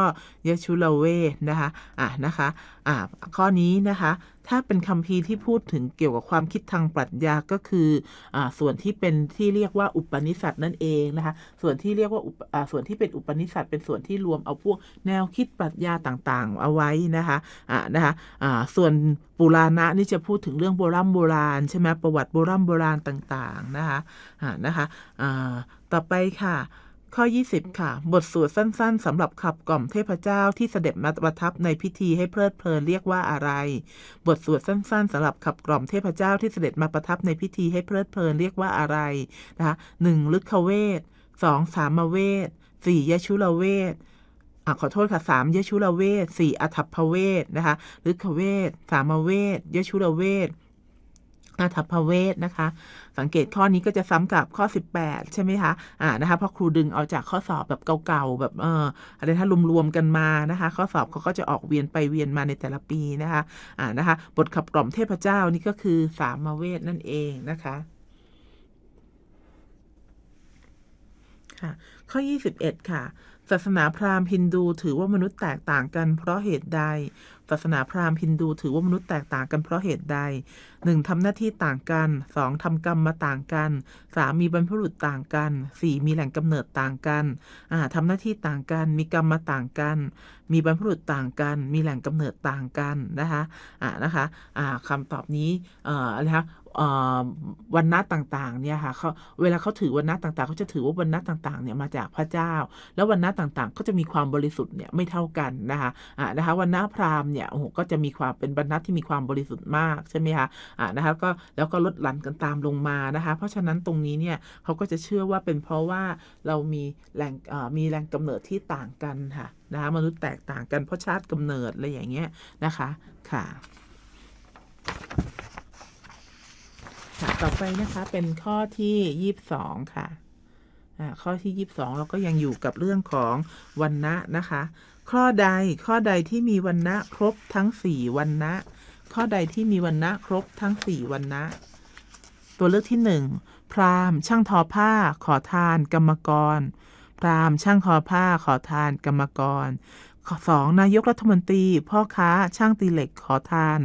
Speaker 1: ยชุลเวทนะคะอ่านะคะอ่าข้อนี้นะคะถ้าเป็นคำพีที่พูดถึงเกี่ยวกับความคิดทางปรัชญาก็คืออส่วนที่เป็นที่เรียกว่าอุปนิสัตนั่นเองนะคะ ส่วนที่เรียกว่าส่วนที่เป็นอุปนิสัตเป็นส่วนที่รวมเอาพวกแนวคิดปรัชญาต่าง ๆ เอาไว้นะคะะนะคะะส่วนปุราณะนี่จะพูดถึงเรื่องโบราณโบราณใช่ไหมประวัติโบราณโบราณต่าง ๆนะคะะนะคะะต่อไปค่ะข้อ 20 ค่ะ บทสวดสั้นๆสำหรับขับกล่อมเทพเจ้าที่เสด็จมาประทับในพิธีให้เพลิดเพลินเรียกว่าอะไร บทสวดสั้น ๆสำหรับขับกล่อมเทพเจ้าที่เสด็จมาประทับในพิธีให้เพลิดเพลินเรียกว่าอะไรนะคะหนึ่งลึกขเวทสองสามเวทสี่ยชุลเวทอขอโทษค่ะสามยชุลเวทสี่อัฐพเวทนะคะ ลึกขเวท สามเวทยชุลเวทอาทัพเวทนะคะ สังเกตข้อนี้ก็จะซ้ำกับข้อ 18 ใช่ไหมคะ อ่านะคะเพราะครูดึงเอาจากข้อสอบแบบเก่าๆแบบเอออะไรถ้ารวมๆกันมา นะคะ ข้อสอบเขาก็จะออกเวียนไปเวียนมาในแต่ละปีนะคะอ่านะคะ บทขับกล่อมเทพเจ้า นี่ก็คือสามมาเวทนั่นเองนะคะค่ะข้อ 21 ค่ะ ศาสนาพราหมณ์ฮินดูถือว่ามนุษย์แตกต่างกัน เพราะเหตุใดศาสนาพราหมณ์ฮินดูถือว่ามนุษย์แตกต่างกันเพราะเหตุใด 1. ทำหน้าที่ต่างกัน 2. ทำกรรมมาต่างกัน 3. มีบรรพบุรุษต่างกัน 4. มีแหล่งกำเนิดต่างกันทำหน้าที่ต่างกัน มีกรรมมาต่างกัน มีบรรพบุรุษต่างกัน มีแหล่งกำเนิดต่างกันนะคะ อ่านะคะ อ่าคำตอบนี้ เอ่อระคะวันนัดต่างๆ เนี่ยค่ะเขาเวลาเขาถือวันนัดต่างๆเขาจะถือว่าวันนัดต่างๆ เนี่ยมาจากพระเจ้า แล้ววันนัดต่างๆก็จะมีความบริสุทธิ์เนี่ยไม่เท่ากันนะคะอ่านะคะวันนัดพราหมณ์เนี่ยโอ้โหก็จะมีความเป็นวันนัดที่มีความบริสุทธิ์มากใช่ไหมคะอ่านะคะก็แล้วก็ลดหลั่นกันตามลงมานะคะ เพราะฉะนั้นตรงนี้เนี่ยเขาก็จะเชื่อว่าเป็นเพราะว่าเรามีแหล่งมีแหล่งกำเนิดที่ต่างกันค่ะนะคะมนุษย์แตกต่างกันเพราะชาติกำเนิดอะไรอย่างเงี้ยนะคะค่ะค่ะต่อไปนะคะ เป็นข้อที่ยี่สองค่ะ ข้อที่22เราก็ยังอยู่กับเรื่องของวันณะนะคะ ข้อใด ข้อใดที่มีวันณะครบทั้ง4วันณะข้อใดที่มีวันณะครบทั้ง4วันณะตัวเลือกที่1พราหมณ์ช่างทอผ้า ขอทานกรรมกร พราหมณ์ช่างทอผ้า ขอทาน กรรมกรอสงนายกรัฐมนตรีพ่อค้าช่างตีเหล็กขอทาน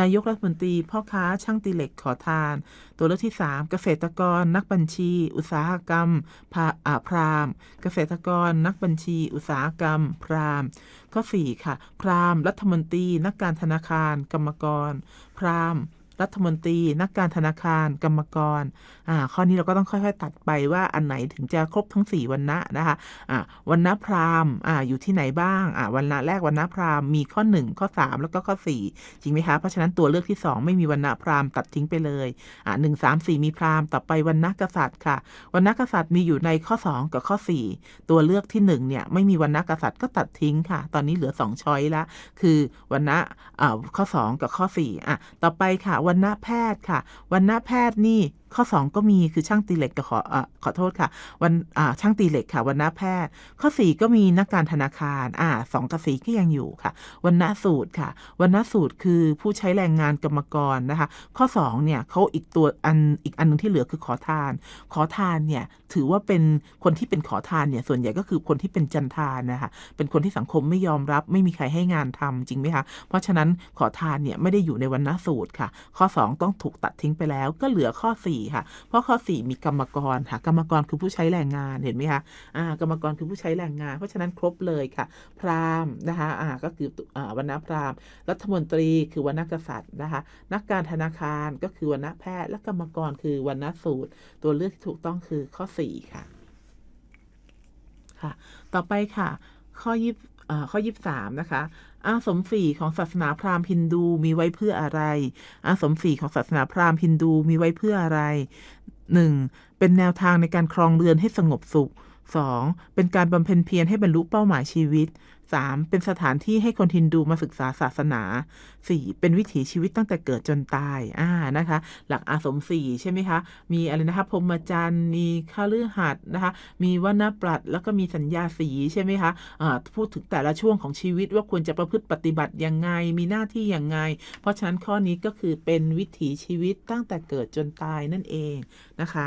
Speaker 1: นายกรัฐมนตรี พ่อค้าช่างตีเหล็ก ขอทานตัวเลือกที่สามเกษตรกรนักบัญชีอุตสาหกรรมพาอาพรามเกษตรกร นักบัญชี อุตสาหกรรม พรามข้อสี่ค่ะ พรามรัฐมนตรี นักการธนาคาร กรรมกร พรามรัฐมนตรีนักการธนาคารกรรมกรอ่าข้อนี้เราก็ต้องค่อย ๆตัดไปว่าอันไหนถึงจะครบทั้ง 4วันนะนะคะอ่าวันณพราหมณ์อ่าอยู่ที่ไหนบ้างอ่าวันนะแรกวันณพราหมณ์มีข้อ1ข้อ3 แล้วก็ ข้อ 4 จริงไหมคะ เพราะฉะนั้นตัวเลือกที่2ไม่มีวันณพราหมณ์ตัดทิ้งไปเลยอ่าหนึ่งสามสี่มีพราหมณ์ต่อไปวันณกษัตริย์ค่ะวันณกษัตริย์มีอยู่ในข้อ 2 กับข้อ 4 ตัวเลือกที่1เนี่ยไม่มีวันณกษัตริย์ก็ตัดทิ้งค่ะ ตอนนี้เหลือ2ช้อยละคือวันนะอ่าข้อ2 กับข้อ4อ่ะต่อไปค่ะวันวันณแพทย์ค่ะ วันณแพทย์นี่ข้อ 2 ก็มีคือช่างตีเหล็ก กับ ขออขอโทษค่ะวันช่างตีเหล็กค่ะวันนาแพทย์ข้อ 4 ก็มีนักการธนาคาร อ่าสองกับสีก็ยังอยู่ค่ะวันนาสูตรค่ะวันนาสูตรคือผู้ใช้แรงงานกรรมกรนะคะข้อ2เนี่ยเขาอีกตัวอันอีกอันนึงที่เหลือคือขอทาน ขอทานเนี่ย ถือว่าเป็นคนที่เป็นขอทานเนี่ย ส่วนใหญ่ก็คือคนที่เป็นจันทานนะคะเป็นคนที่สังคมไม่ยอมรับไม่มีใครให้งานทำจริงไหมคะเพราะฉะนั้นขอทานเนี่ยไม่ได้อยู่ในวันนาสูตรค่ะ ข้อ 2 ต้องถูกตัดทิ้งไปแล้ว ก็เหลือข้อ 4 4ค่ะ เพราะข้อ 4 มีกรรมกรค่ะกรรมกรคือผู้ใช้แรงงานเห็นไหมคะกรรมกรคือผู้ใช้แรงงาน เพราะฉะนั้นครบเลยค่ะพราหมณ์นะคะก็คืออวรรณพราหมณ์รัฐมนตรีคือวรรณกษัตริย์นะคะนักการธนาคารก็คือวรรณแพทย์และกรรมกรคือวรรณสูตร ตัวเลือกที่ถูกต้องคือข้อ4ค่ะค่ะต่อไปค่ะ ข้อยี่ข้อ23นะคะอาสมสี่ของศาสนาพราหมณ์ฮินดู มีไว้ เพื่ออะไร อาสมสี่ของศาสนาพราหมณ์ฮินดูมีไว้ เพื่ออะไร 1. เป็นแนวทางในการครองเรือนให้สงบสุข 2. เป็นการบำเพ็ญเพียรให้บรรลุเป้าหมายชีวิต 3. เป็นสถานที่ให้คนฮินดูมาศึกษาศาสนา 4. เป็นวิถีชีวิตตั้งแต่เกิดจนตาย อ่านะคะ หลักอาสม4ใช่ไหมคะ มีอะไรนะคะพรมจันทร์มีข้าลือหัดนะคะ มีวันาปลัดแล้วก็มีสัญญาสีใช่ไหมคะอ่าพูดถึงแต่ละช่วงของชีวิตว่าควรจะประพฤติปฏิบัติยังไง มีหน้าที่ยังไง เพราะฉะนั้นข้อนี้ก็คือเป็นวิถีชีวิตตั้งแต่เกิดจนตายนั่นเองนะคะ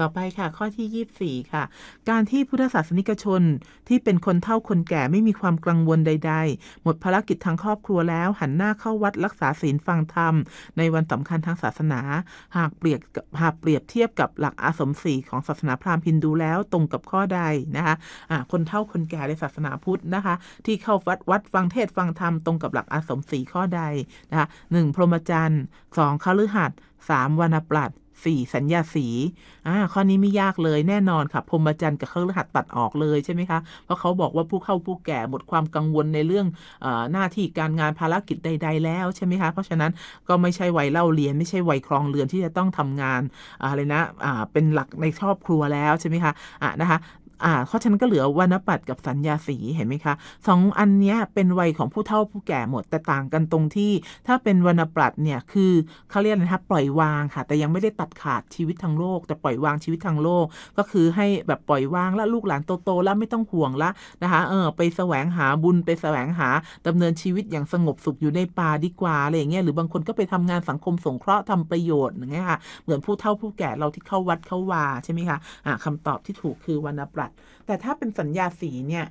Speaker 1: ต่อไปค่ะ ข้อที่ 24 ค่ะ การที่พุทธศาสนิกชนที่เป็นคนเฒ่าคนแก่ไม่มีความกังวลใด ๆ หมดภารกิจทางครอบครัวแล้ว หันหน้าเข้าวัดรักษาศีลฟังธรรม ในวันสำคัญทางศาสนา หากเปรียบหากเปรียบเทียบกับหลักอาสมศีของศาสนาพราหมณ์ฮินดูแล้วตรงกับข้อใด นะคะะคนเฒ่าคนแก่ในศาสนาพุทธนะคะ ที่เข้าวัดวัดฟังเทศฟังธรรมตรงกับหลักอาสมศีข้อใดนะคะหนึ่งพรหมจรรย์สองคฤหัสถ์สามวรรณปลัด4สัญญาสีอ่า ข้อนี้ไม่ยากเลยแน่นอนค่ะพรมจันทร์กับเครื่องรหัสตัดออกเลยใช่ไหมคะ เพราะเขาบอกว่าผู้เข้าผู้แก่ หมดความกังวลในเรื่องอหน้าที่การงานภารกิจใด ๆ แล้วใช่ไหมคะเพราะฉะนั้นก็ไม่ใช่วัยเล่าเรียนไม่ใช่วัยครองเรือนที่จะต้องทำงานอะไรนะอ่าเป็นหลักในครอบครัวแล้วใช่ไหมคะอ่ะนะคะอ่าเพราะฉะนั้นก็เหลือวรรณปัตกับสัญญาสีเห็นไหมคะสองอันเนี้ยเป็นวัยของผู้เฒ่าผู้แก่หมดแต่ต่างกันตรงที่ ถ้าเป็นวรรณปัตเนี่ยคือเขาเรียกนะคะปล่อยวางค่ะ แต่ยังไม่ได้ตัดขาดชีวิตทางโลก แต่ปล่อยวางชีวิตทางโลก ก็คือให้แบบปล่อยวางแล้วลูกหลานโตๆแล้วไม่ต้องห่วงละนะคะเออไปแสวงหาบุญไปแสวงหาดำเนินชีวิตอย่างสงบสุขอยู่ในป่าดีกว่าอะไรอย่างเงี้ยหรือบางคนก็ไปทำงานสังคมสงเคราะห์ทำประโยชน์อย่างเงี้ยค่ะเหมือนผู้เฒ่าผู้แก่เราที่เข้าวัดเข้าวาใช่ไหมคะอ่าคำตอบที่ถูกคือวรรณปัตติแต่ถ้าเป็นสัญญาสีเนี่ย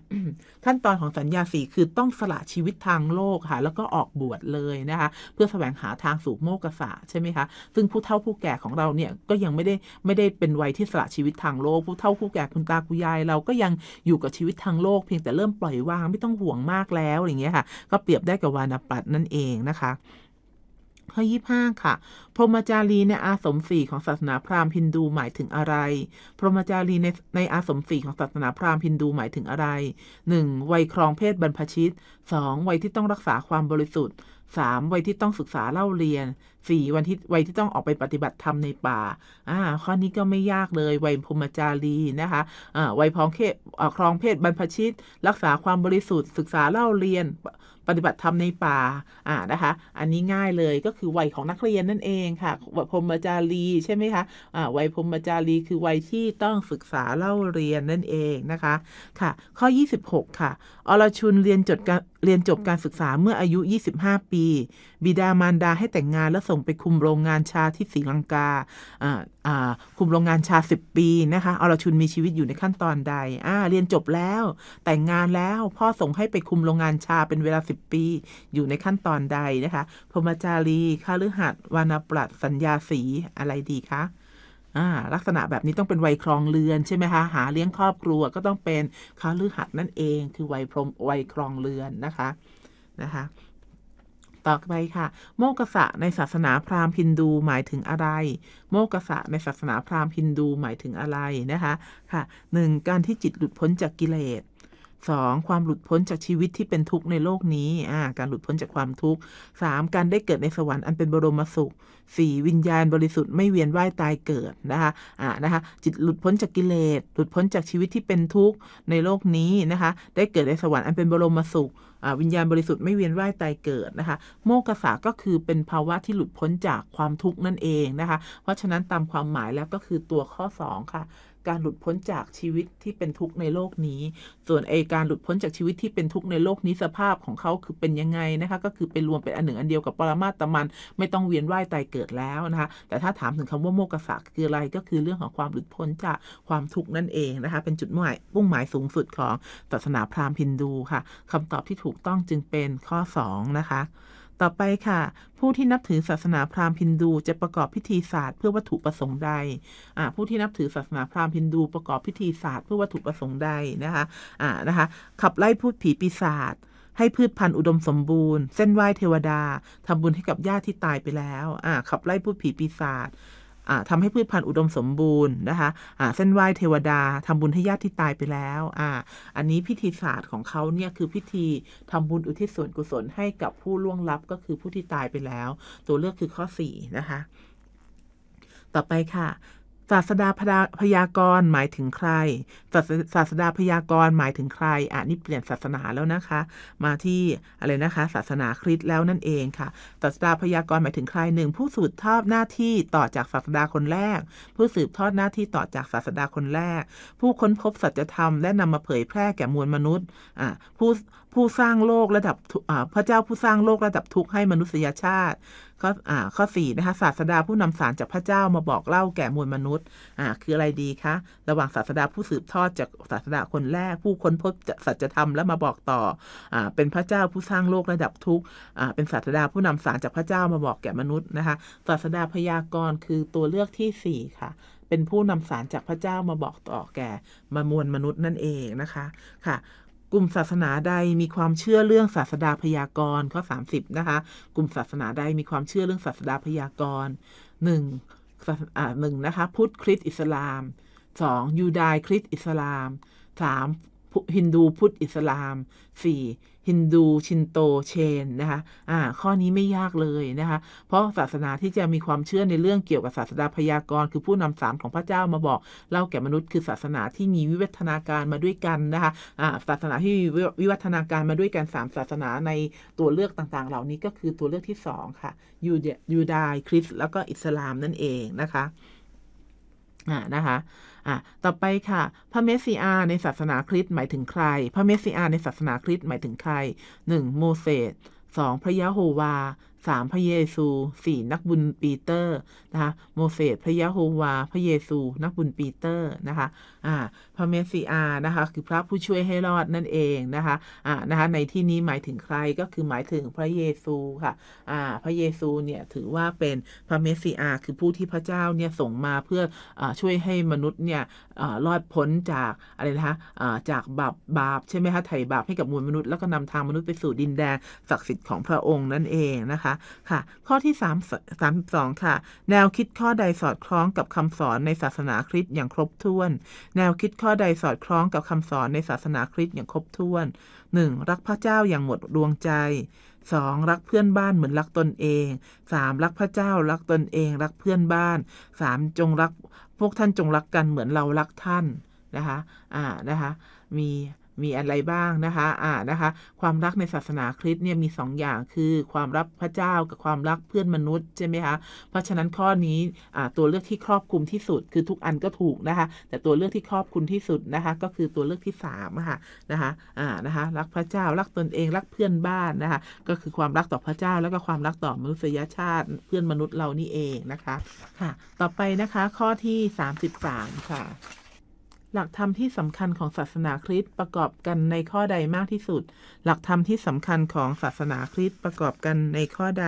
Speaker 1: ขั้นตอนของสัญญาสีคือต้องสละชีวิตทางโลกค่ะแล้วก็ออกบวชเลยนะคะ เพื่อแสวงหาทางสู่โมกษะใช่ไหมคะ ซึ่งผู้เฒ่าผู้แก่ของเราเนี่ยก็ยังไม่ได้ไม่ได้เป็นวัยที่สละชีวิตทางโลก ผู้เฒ่าผู้แก่คุณตาคุณยาย เราก็ยังอยู่กับชีวิตทางโลก เพียงแต่เริ่มปล่อยวางไม่ต้องห่วงมากแล้วอย่างเงี้ยค่ะก็เปรียบได้กับวานาปัตนั่นเองนะคะข้อ25ค่ะ พรหมจารีในอาสมสี่ของศาสนาพราหมณ์ฮินดูหมายถึงอะไร พรหมจารีในในอาสมสี่ของศาสนาพราหมณ์ฮินดูหมายถึงอะไร 1. วัยครองเพศบรรพชิต 2. วัยที่ต้องรักษาความบริสุทธิ์ 3. วัยที่ต้องศึกษาเล่าเรียนสี่วันที่ วัยที่ต้องออกไปปฏิบัติธรรม ในป่าอ่า ข้อนี้ก็ไม่ยากเลย วัยพรมจารี นะคะ อ่าวัยพองเพศครองเพศบรรพชิต รักษาความบริสุทธิ์ ศึกษาเล่าเรียน ปฏิบัติธรรมในป่าอ่านะคะ อันนี้ง่ายเลยก็คือวัยของนักเรียนนั่นเองค่ะวัยพรมจารี ใช่ไหมคะอ่าวัยพรมจารีคือวัยที่ต้องศึกษาเล่าเรียนนั่นเองนะคะค่ะ ข้อ 26 ค่ะอรชุนเรียนจบการเรียนจบการศึกษาเมื่ออายุ 25 ปี บิดามารดาให้แต่งงานและส่ง่งไปคุมโรงงานชาที่ศรีลังกา คุมโรงงานชา 10 ปีนะคะอรชุนมีชีวิตอยู่ในขั้นตอนใดเรียนจบแล้ว แต่งงานแล้วพ่อส่งให้ไปคุมโรงงานชาเป็นเวลา 10 ปี อยู่ในขั้นตอนใดนะคะ พรมจารีคาือหัดวานปรัตสัญญาสีอะไรดีคะลักษณะแบบนี้ต้องเป็นวัยครองเรือนใช่ไหมคะหาเลี้ยงครอบครัวก็ต้องเป็นคาลือหัดนั่นเอง คือวัยพรมวัยครองเรือนนะคะนะคะต่อไปค่ะ โมกษะในศาสนาพราหมณ์ฮินดูหมายถึงอะไร โมกษะในศาสนาพราหมณ์ฮินดูหมายถึงอะไร นะคะค่ะหนึ่งการที่จิตหลุดพ้นจากกิเลส 2. ความหลุดพ้น จาก ชีวิตที่เป็นทุกข์ในโลกนี้ การหลุดพ้น จาก ความทุกข์ 3. การได้เกิด ใน สวรรค์อันเป็นบรมสุขสี่วิญญาณบริสุทธิ์ไม่เวียนว่ายตายเกิดนะคะ อ่านะคะ จิตหลุดพ้นจากกิเลส หลุดพ้นจากชีวิตที่เป็นทุกข์ในโลกนี้นะคะ ได้เกิดในสวรรค์อันเป็นบรมสุขวิญญาณบริสุทธิ์ไม่เวียนว่ายตายเกิดนะคะ โมกษะก็คือเป็นภาวะที่หลุดพ้นจากความทุกข์นั่นเองนะคะ เพราะฉะนั้นตามความหมายแล้วก็คือตัวข้อ2ค่ะการหลุดพ้นจากชีวิตที่เป็นทุกข์ในโลกนี้ ส่วนไอการหลุดพ้นจากชีวิตที่เป็นทุกข์ในโลกนี้สภาพของเขาคือเป็นยังไงนะคะ ก็คือเป็นรวมเป็นอันหนึ่งอันเดียวกับปรมาตามันไม่ต้องเวียนว่ายตายเกิดแล้วนะคะ แต่ถ้าถามถึงคำว่าโมกษะคืออะไรก็คือเรื่องของความหลุดพ้นจากความทุกข์นั่นเองนะคะ เป็นจุดมุ่งหมายมุ่งหมายสูงสุดของศาสนาพราหมณ์ฮินดูค่ะ คำตอบที่ถูกต้องจึงเป็นข้อ2นะคะต่อไปค่ะ ผู้ที่นับถือศาสนาพราหมณ์ฮินดูจะประกอบพิธีศาสตร์เพื่อวัตถุประสงค์ใดผู้ที่นับถือศาสนาพราหมณ์ฮินดู ประกอบพิธีศาสตร์เพื่อวัตถุประสงค์ใดนะคะะนะคะ ขับไล่ผู้ผีปีศาจให้พืชพันธุ์อุดมสมบูรณ์ เส้นไหว้เทวดาทำบุญให้กับญาติที่ตายไปแล้วขับไล่ผู้ผีปีศาจทำให้พืชพันธุ์อุดมสมบูรณ์นะคะเส้นไหว้เทวดา ทำบุญให้ญาติที่ตายไปแล้ว อ่า อันนี้พิธีศาสตร์ของเขาเนี่ยคือพิธีทำบุญอุทิศส่วนกุศลให้กับผู้ล่วงลับก็คือผู้ที่ตายไปแล้ว ตัวเลือกคือข้อ4นะคะ ต่อไปค่ะศาสดาพยากรหมายถึงใคร ศาสดาพยากรหมายถึงใครอ่ะนี่เปลี่ยนศาสนาแล้วนะคะ มาที่อะไรนะคะ ศาสนาคริสต์แล้วนั่นเองค่ะ ศาสดาพยากรหมายถึงใครหนึ่ง ผู้สืบทอดหน้าที่ต่อจากศาสดาคนแรก ผู้สืบทอดหน้าที่ต่อจากศาสดาคนแรก ผู้ค้นพบสัจธรรมและนำมาเผยแพร่แก่มวลมนุษย์อ่ะผู้ผู้สร้างโลกระดับพระเจ้าผู้สร้างโลกระดับทุกข์ให้มนุษยชาติข้อ่าข้อ่นะคะศาสดาผู้นำสารจากพระเจ้ามาบอกเล่าแก่มวลมนุษย์อ่าคืออะไรดีคะระหว่างศาสดาผู้สืบทอดจากศาสดาคนแรกผู้ค้นพบสัจธรรมแล้วมาบอกต่ออ่าเป็นพระเจ้าผู้สร้างโลกระดับทุกอ่าเป็นศาสดาผู้นำสารจากพระเจ้ามาบอกแก่มนุษย์นะคะศาสดาพยากรณ์คือตัวเลือกที่สี่ค่ะ เป็นผู้นำสารจากพระเจ้ามาบอกต่อแก่มวลมนุษย์นั่นเองนะคะค่ะกลุ่มศาสนาใดมีความเชื่อเรื่องศาสดาพยากรณ์ข้อ 30นะคะกลุ่มศาสนาใดมีความเชื่อเรื่องศาสดาพยากรณ์หนึ่งหนึ่งนะคะพุทธคริสต์อิสลาม 2. ยูดายคริสต์อิสลาม 3. ฮินดูพุทธอิสลาม 4. ฮินดู ชินโต เชน นะคะอ่า ข้อนี้ไม่ยากเลยนะคะ เพราะศาสนาที่จะมีความเชื่อในเรื่องเกี่ยวกับศาสดาพยากรณ์คือผู้นำสามของพระเจ้ามาบอก เล่าแก่มนุษย์ คือศาสนาที่มีวิวัฒนาการมาด้วยกันนะคะอ่าศาสนาที่มีวิวัฒนาการมาด้วยกันสามศาสนาในตัวเลือกต่าง ๆ เหล่านี้ก็คือตัวเลือกที่สองค่ะ ยูดายคริสต์ แล้วก็อิสลามนั่นเองนะคะนะนะคะ อ่ะ ต่อไปค่ะ พระเมสสิอาในศาสนาคริสต์หมายถึงใคร พระเมสสิอาในศาสนาคริสต์หมายถึงใคร หนึ่ง โมเสสสอง พระยะโฮวาสามพระเยซูสี่นักบุญปีเตอร์นะคะโมเสสพระยะโฮวาพระเยซู นักบุญปีเตอร์นะคะอ่าพระเมสสิอานะคะคือพระผู้ช่วยให้รอดนั่นเองนะคะอ่านะคะ ในที่นี้หมายถึงใครก็คือหมายถึงพระเยซูค่ะอ่าพระเยซูเนี่ยถือว่าเป็นพระเมสสิอาคือผู้ที่พระเจ้าเนี่ยส่งมาเพื่ออช่วยให้มนุษย์เนี่ยรอดพ้นจากอะไรนะคะจากบาปบาปใช่ไหมคะไถ่บาปให้กับมวลมนุษย์แล้วก็นำทางมนุษย์ไปสู่ดินแดนศักดิ์สิทธิ์ของพระองค์นั่นเองนะคะค่ะ ข้อที่ 3 32 ค่ะ แนวคิดข้อใดสอดคล้องกับคำสอนในศาสนาคริสต์อย่างครบถ้วน แนวคิดข้อใดสอดคล้องกับคำสอนในศาสนาคริสต์อย่างครบถ้วน 1. รักพระเจ้าอย่างหมดดวงใจ 2. รักเพื่อนบ้านเหมือนรักตนเอง 3. รักพระเจ้ารักตนเอง รักเพื่อนบ้าน 3. จงรักพวกท่านจงรักกันเหมือนเรารักท่านนะคะอ่านะคะ มีมีอะไรบ้างนะคะ อ่านะคะ ความรักในศาสนาคริสต์เนี่ยมี2ออย่าง คือ ความรักพระเจ้ากับความรักเพื่อนมนุษย์ใช่ไหมคะ เพราะฉะนั้นข้อนี้อ่าตัวเลือกที่ครอบคลุมที่สุด คือทุกอันก็ถูกนะคะ แต่ตัวเลือกที่ครอบคลุมที่สุดนะคะ ก็คือตัวเลือกที่3ค่ะนะคะ อ่านะคะ รักพระเจ้ารักตนเองรักเพื่อนบ้านนะคะ ก็คือความรักต่อพระเจ้าแล้วก็ความรักต่อมนุษยชาติเพื่อนมนุษย์เรานี่เองนะคะค่ะ ต่อไปนะคะ ข้อที่33ค่ะหลักธรรมที่สำคัญของศาสนาคริสต์ประกอบกันในข้อใดมากที่สุด หลักธรรมที่สำคัญของศาสนาคริสต์ประกอบกันในข้อใด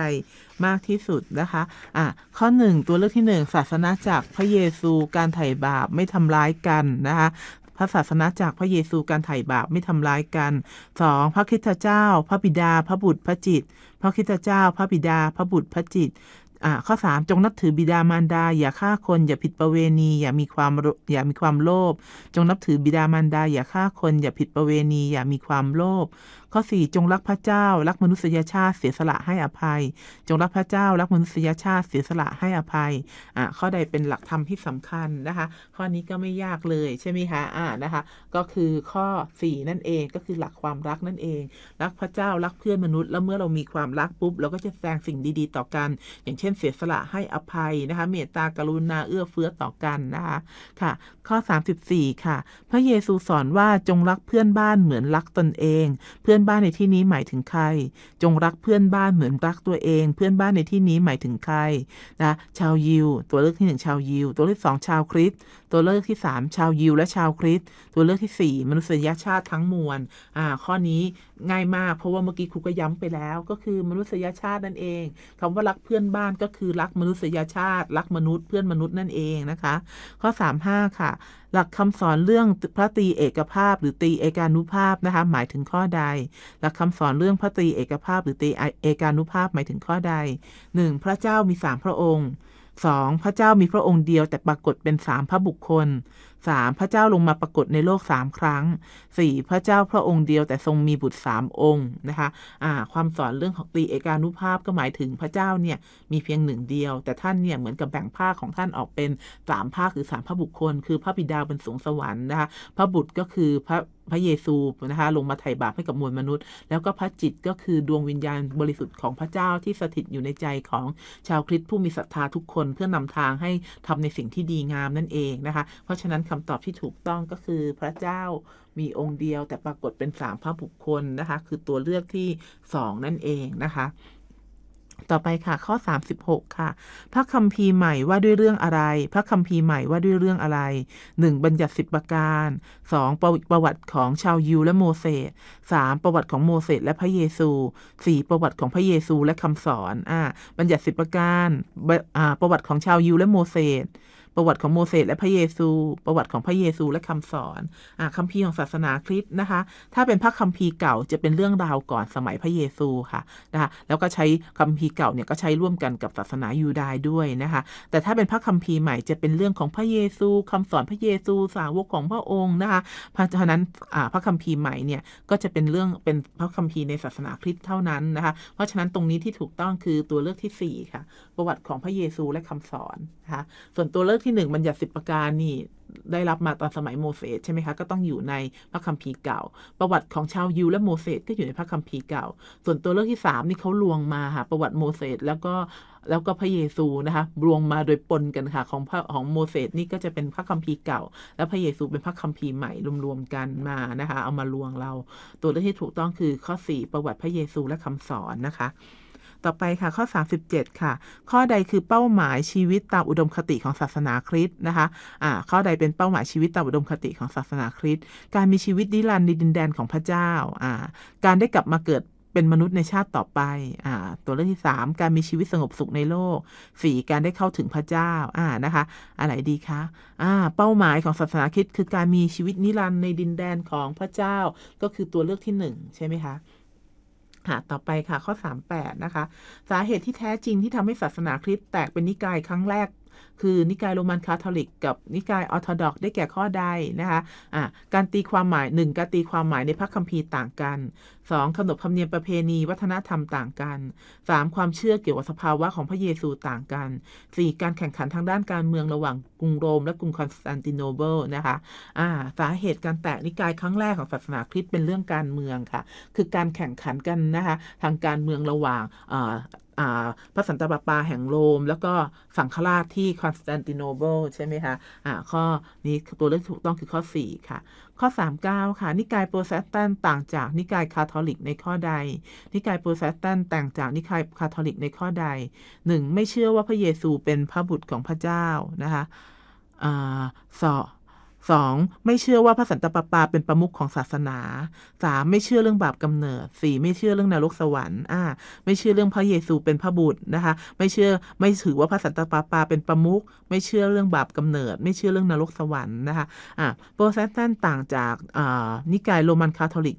Speaker 1: มากที่สุดนะคะ อ่ะข้อ1ตัวเลือกที่ 1 ศาสนาจากพระเยซูการไถ่บาปไม่ทำร้ายกันนะคะ พระศาสนาจากพระเยซูการไถ่บาปไม่ทำร้ายกัน 2. พระคิดเจ้า พระบิดาพระบุตรพระจิต พระคิดเจ้าพระบิดาพระบุตรพระจิตอ่าข้อสามจงนับถือบิดามารดา อย่าฆ่าคนอย่าผิดประเวณีอย่ามีความอย่ามีความโลภจงนับถือบิดามารดา อย่าฆ่าคนอย่าผิดประเวณี อย่ามีความโลภข้อ4จงรักพระเจ้า รักมนุษยชาติเสียสละให้อภัย จงรักพระเจ้ารักมนุษยชาติเสียสละให้อภัยอ่ะข้อใดเป็นหลักธรรมที่สำคัญนะคะข้อนี้ก็ไม่ยากเลยใช่ไหมคะอ่านะคะ ก็คือข้อ 4 นั่นเองก็คือหลักความรักนั่นเอง รักพระเจ้ารักเพื่อนมนุษย์แล้วเมื่อเรามีความรักปุ๊บเราก็จะแสดงสิ่งดี ๆ ต่อกัน อย่างเช่นเสียสละให้อภัยนะคะเมตตากรุณาเอื้อเฟื้อต่อกันนะคะค่ะข้อ 34 ค่ะ พระเยซูสอนว่าจงรักเพื่อนบ้านเหมือนรักตนเองเพื่อนอนบ้านในที่นี้หมายถึงใคร จงรักเพื่อนบ้านเหมือนรักตัวเองเพื่อนบ้านในที่นี้หมายถึงใครนะชาวยิว ตัวเลือกที่หนึ่งชาวยิว ตัวเลือกสองชาวคริสตัวเลือกที่ 3 ชาวยิวและชาวคริสต์ ตัวเลือกที่ 4 มนุษยชาติทั้งมวลอ่าข้อนี้ง่ายมาก เพราะว่าเมื่อกี้ครูก็ย้ำไปแล้ว ก็คือมนุษยชาตินั่นเอง คำว่ารักเพื่อนบ้านก็คือรักมนุษยชาติ รักมนุษย์เพื่อนมนุษย์นั่นเองนะคะ ข้อ 35 ค่ะ หลักคำสอนเรื่องพระตีเอกภาพหรือตีเอกานุภาพนะคะหมายถึงข้อใด หลักคำสอนเรื่องพระตีเอกภาพ หรือตีเอกานุภาพหมายถึงข้อใด 1. พระเจ้ามี 3 พระองค์2พระเจ้ามีพระองค์เดียวแต่ปรากฏเป็นสามพระบุคคลสามพระเจ้าลงมาปรากฏในโลกสามครั้งสี่พระเจ้าพระองค์เดียวแต่ทรงมีบุตรสามองค์นะคะาความสอนเรื่องของตีเอกานุภาพก็หมายถึงพระเจ้าเนี่ยมีเพียงหนึ่งเดียว แต่ท่านเนี่ยเหมือนกับแบ่งภาคของท่านออกเป็นสามภาครือสามพระบุคคล คือพระบิดาบนสูงสวรรค์นะคะพระบุตรก็คือพระพระเยซูนะคะลงมาไถ่บาปให้กับมวลมนุษย์ แล้วก็พระจิตก็คือดวงวิญญาณบริสุทธิ์ของพระเจ้าที่สถิตอยู่ในใจของชาวคริสต์ผู้มีศรัทธาทุกคนเพื่อนำทางให้ทำในสิ่งที่ดีงามนั่นเองนะคะเพราะฉะนั้นคำตอบที่ถูกต้องก็คือพระเจ้ามีองค์เดียวแต่ปรากฏเป็นสามพระบุคคลนะคะ คือตัวเลือกที่สองนั่นเองนะคะ ต่อไปค่ะข้อ36ค่ะ พระคัมภีร์ใหม่ว่าด้วยเรื่องอะไร พระคัมภีร์ใหม่ว่าด้วยเรื่องอะไร 1. บัญญัติสิบประการ 2. ประประวัติของชาวยิวและโมเสส 3. ประวัติของโมเสสและพระเยซู 4. ประวัติของพระเยซูและคำสอนอ่าบัญญัติสิบประการประวัติของชาวยิวและโมเสสประวัติของโมเสสและพระเยซู ประวัติของพระเยซูและคำสอนอคัมภีร์ของศาสนาคริสต์นะคะ ถ้าเป็นพระคัมภีร์เก่าจะเป็นเรื่องราวก่อนสมัยพระเยซูค่ะนะคะแล้วก็ใช้คัมภีร์เก่าเนี่ยก็ใช้ร่วมกันกับศาสนายูดายด้วยนะคะ แต่ถ้าเป็นพระคัมภีร์ใหม่จะเป็นเรื่องของพระเยซู คำสอนพระเยซู สาวกของพระองค์นะคะ เพราะฉะนั้นพระคัมภีร์ใหม่เนี่ยก็จะเป็นเรื่องเป็นพระคัมภีร์ในศาสนาคริสต์เท่านั้นนะคะ เพราะฉะนั้นตรงนี้ที่ถูกต้องคือตัวเลือกที่4ค่ะ ประวัติของพระเยซูและคำสอนคะส่วนตัวเลือกที่1บัญญัติสิบประการนี่ได้รับมาตอนสมัยโมเสสใช่ไหมคะก็ต้องอยู่ในพระคัมภีร์เก่า ประวัติของชาวยิวและโมเสสก็อยู่ในพระคัมภีร์เก่า ส่วนตัวเลือกที่3นี่เขาลวงมาค่ะประวัติโมเสสแล้วก็แล้วก็พระเยซูนะคะรวงมาโดยปนกันค่ะ ของพระของโมเสสนี่ก็จะเป็นพระคัมภีร์เก่า แล้วพระเยซูเป็นพระคัมภีร์ใหม่รวมๆกันมานะคะ เอามาลวงเรา ตัวเลือกที่ถูกต้องคือข้อ4ประวัติพระเยซูและคำสอนนะคะต่อไปค่ะข้อ 37 ค่ะ ข้อใดคือเป้าหมายชีวิตตามอุดมคติของศาสนาคริสต์นะคะอ่าข้อใดเป็นเป้าหมายชีวิตตามอุดมคติของศาสนาคริสต์การมีชีวิตนิรันดร์ในดินแดนของพระเจ้าอ่าการได้กลับมาเกิดเป็นมนุษย์ในชาติต่อไปอ่าตัวเลือกที่ 3 การมีชีวิตสงบสุขในโลกสี่การได้เข้าถึงพระเจ้าอ่านะคะ อะไรดีคะอ่าเป้าหมายของศาสนาคริสต์คือการมีชีวิตนิรันดร์ในดินแดนของพระเจ้า ก็คือตัวเลือกที่1ใช่ไหมคะค่ะต่อไปค่ะข้อ38 นะคะ สาเหตุที่แท้จริงที่ทำให้ศาสนาคริสต์แตกเป็นนิกายครั้งแรกคือนิกายโรมันคาทอลิก กับ นิกายออร์โธดอกได้แก่ข้อใดนะคะะการตีความหมาย 1. การตีความหมายในพระคัมภีร์ต่างกัน 2. ขนบธรรมเนียมประเพณีวัฒนธรรมต่างกัน 3. ความเชื่อเกี่ยวกับสภาวะของพระเยซูต่างกัน 4. การแข่งขันทางด้านการเมืองระหว่างกรุงโรมและกรุงคอนสแตนติโนเบิลนะคะะสาเหตุการแตกนิกายครั้งแรกของศาสนาคริสต์เป็นเรื่องการเมืองค่ะ คือการแข่งขันกันนะคะทางการเมืองระหว่างพระสันตะปาปาแห่งโรม แล้วก็ สังฆราชที่คอนสแตนติโนเบิลใช่ไหมคะะข้อ นี้ ตัวเลือกถูก ต้องคือข้อ4ค่ะ ข้อ 39ค่ะนิกาย โปรเซสแตนต่างจากนิกาย คาทอลิกในข้อใด นิกาย โปรเซสแตนตต่างจากนิกาย คาทอลิกในข้อใด 1. ไม่เชื่อว่าพระเยซูเป็นพระบุตรของพระเจ้านะคะสอง 2. ไม่เชื่อว่าพระสันตะปาปาเป็นประมุขของศาสนา 3. ไม่เชื่อเรื่องบาปกำเนิด 4. ไม่เชื่อเรื่องนรกสวรรค์อ่าไม่เชื่อเรื่องพระเยซูเป็นพระบุตรนะคะ ไม่เชื่อไม่ถือว่าพระสันตะปาปาเป็นประมุขไม่เชื่อเรื่องบาปกำเนิด ไม่เชื่อเรื่องนรกสวรรค์นะคะ อ่าโปรเซสตันต์ต่างจากนิกายโรมันคาทอลิก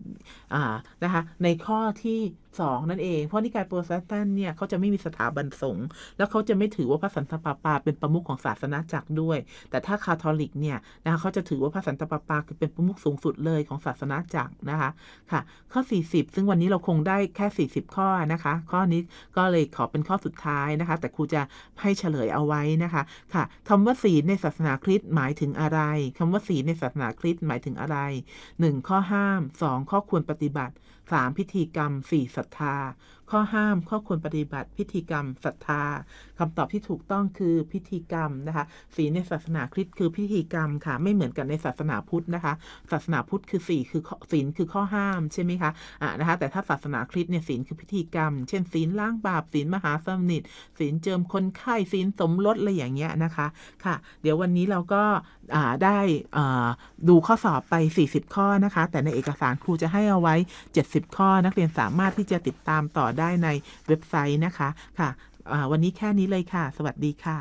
Speaker 1: อ่านะคะ ในข้อที่สองนั่นเอง เพราะนิกายโปรเตสแตนต์เนี่ยเขาจะไม่มีสถาบันสงฆ์แล้วเขาจะไม่ถือว่าพระสันตะปาปาเป็นประมุขของศาสนาจักรด้วย แต่ถ้าคาทอลิกเนี่ยนะคะเขาจะถือว่าพระสันตะปาปาคือเป็นประมุขสูงสุดเลยของศาสนาจักรนะคะค่ะ ข้อ 40 ซึ่งวันนี้เราคงได้แค่ 40 ข้อนะคะ ข้อนี้ก็เลยขอเป็นข้อสุดท้ายนะคะ แต่ครูจะให้เฉลยเอาไว้นะคะ ค่ะ คำว่าศีลในศาสนาคริสต์หมายถึงอะไร คำว่าศีลในศาสนาคริสต์หมายถึงอะไร 1 ข้อห้าม 2 ข้อควรปฏิบัติ 3. พิธีกรรม 4. ศรัทธา ข้อห้ามข้อควรปฏิบัติ พิธีกรรมศรัทธา คำตอบที่ถูกต้องคือพิธีกรรมนะคะสีในศาสนาคริสต์คือพิธีกรรมค่ะ ไม่เหมือนกันในศาสนาพุทธนะคะ ศาสนาพุทธคือสี่คือศีลคือข้อห้าม ใช่ไหมคะอ่านะคะ แต่ถ้าศาสนาคริสต์เนี่ยศีลคือพิธีกรรม เช่นศีลล้างบาปศีลมหาสมนิทศีลเจิมคนไข้ศีลสมรสอะไรอย่างเงี้ยนะคะค่ะ เดี๋ยววันนี้เราก็ได้ดูข้อสอบไป 40 ข้อนะคะ แต่ในเอกสารครูจะให้เอาไว้ 70 ข้อนักเรียนสามารถที่จะติดตามต่อได้ในเว็บไซต์นะคะ ค่ะ วันนี้แค่นี้เลยค่ะ สวัสดีค่ะ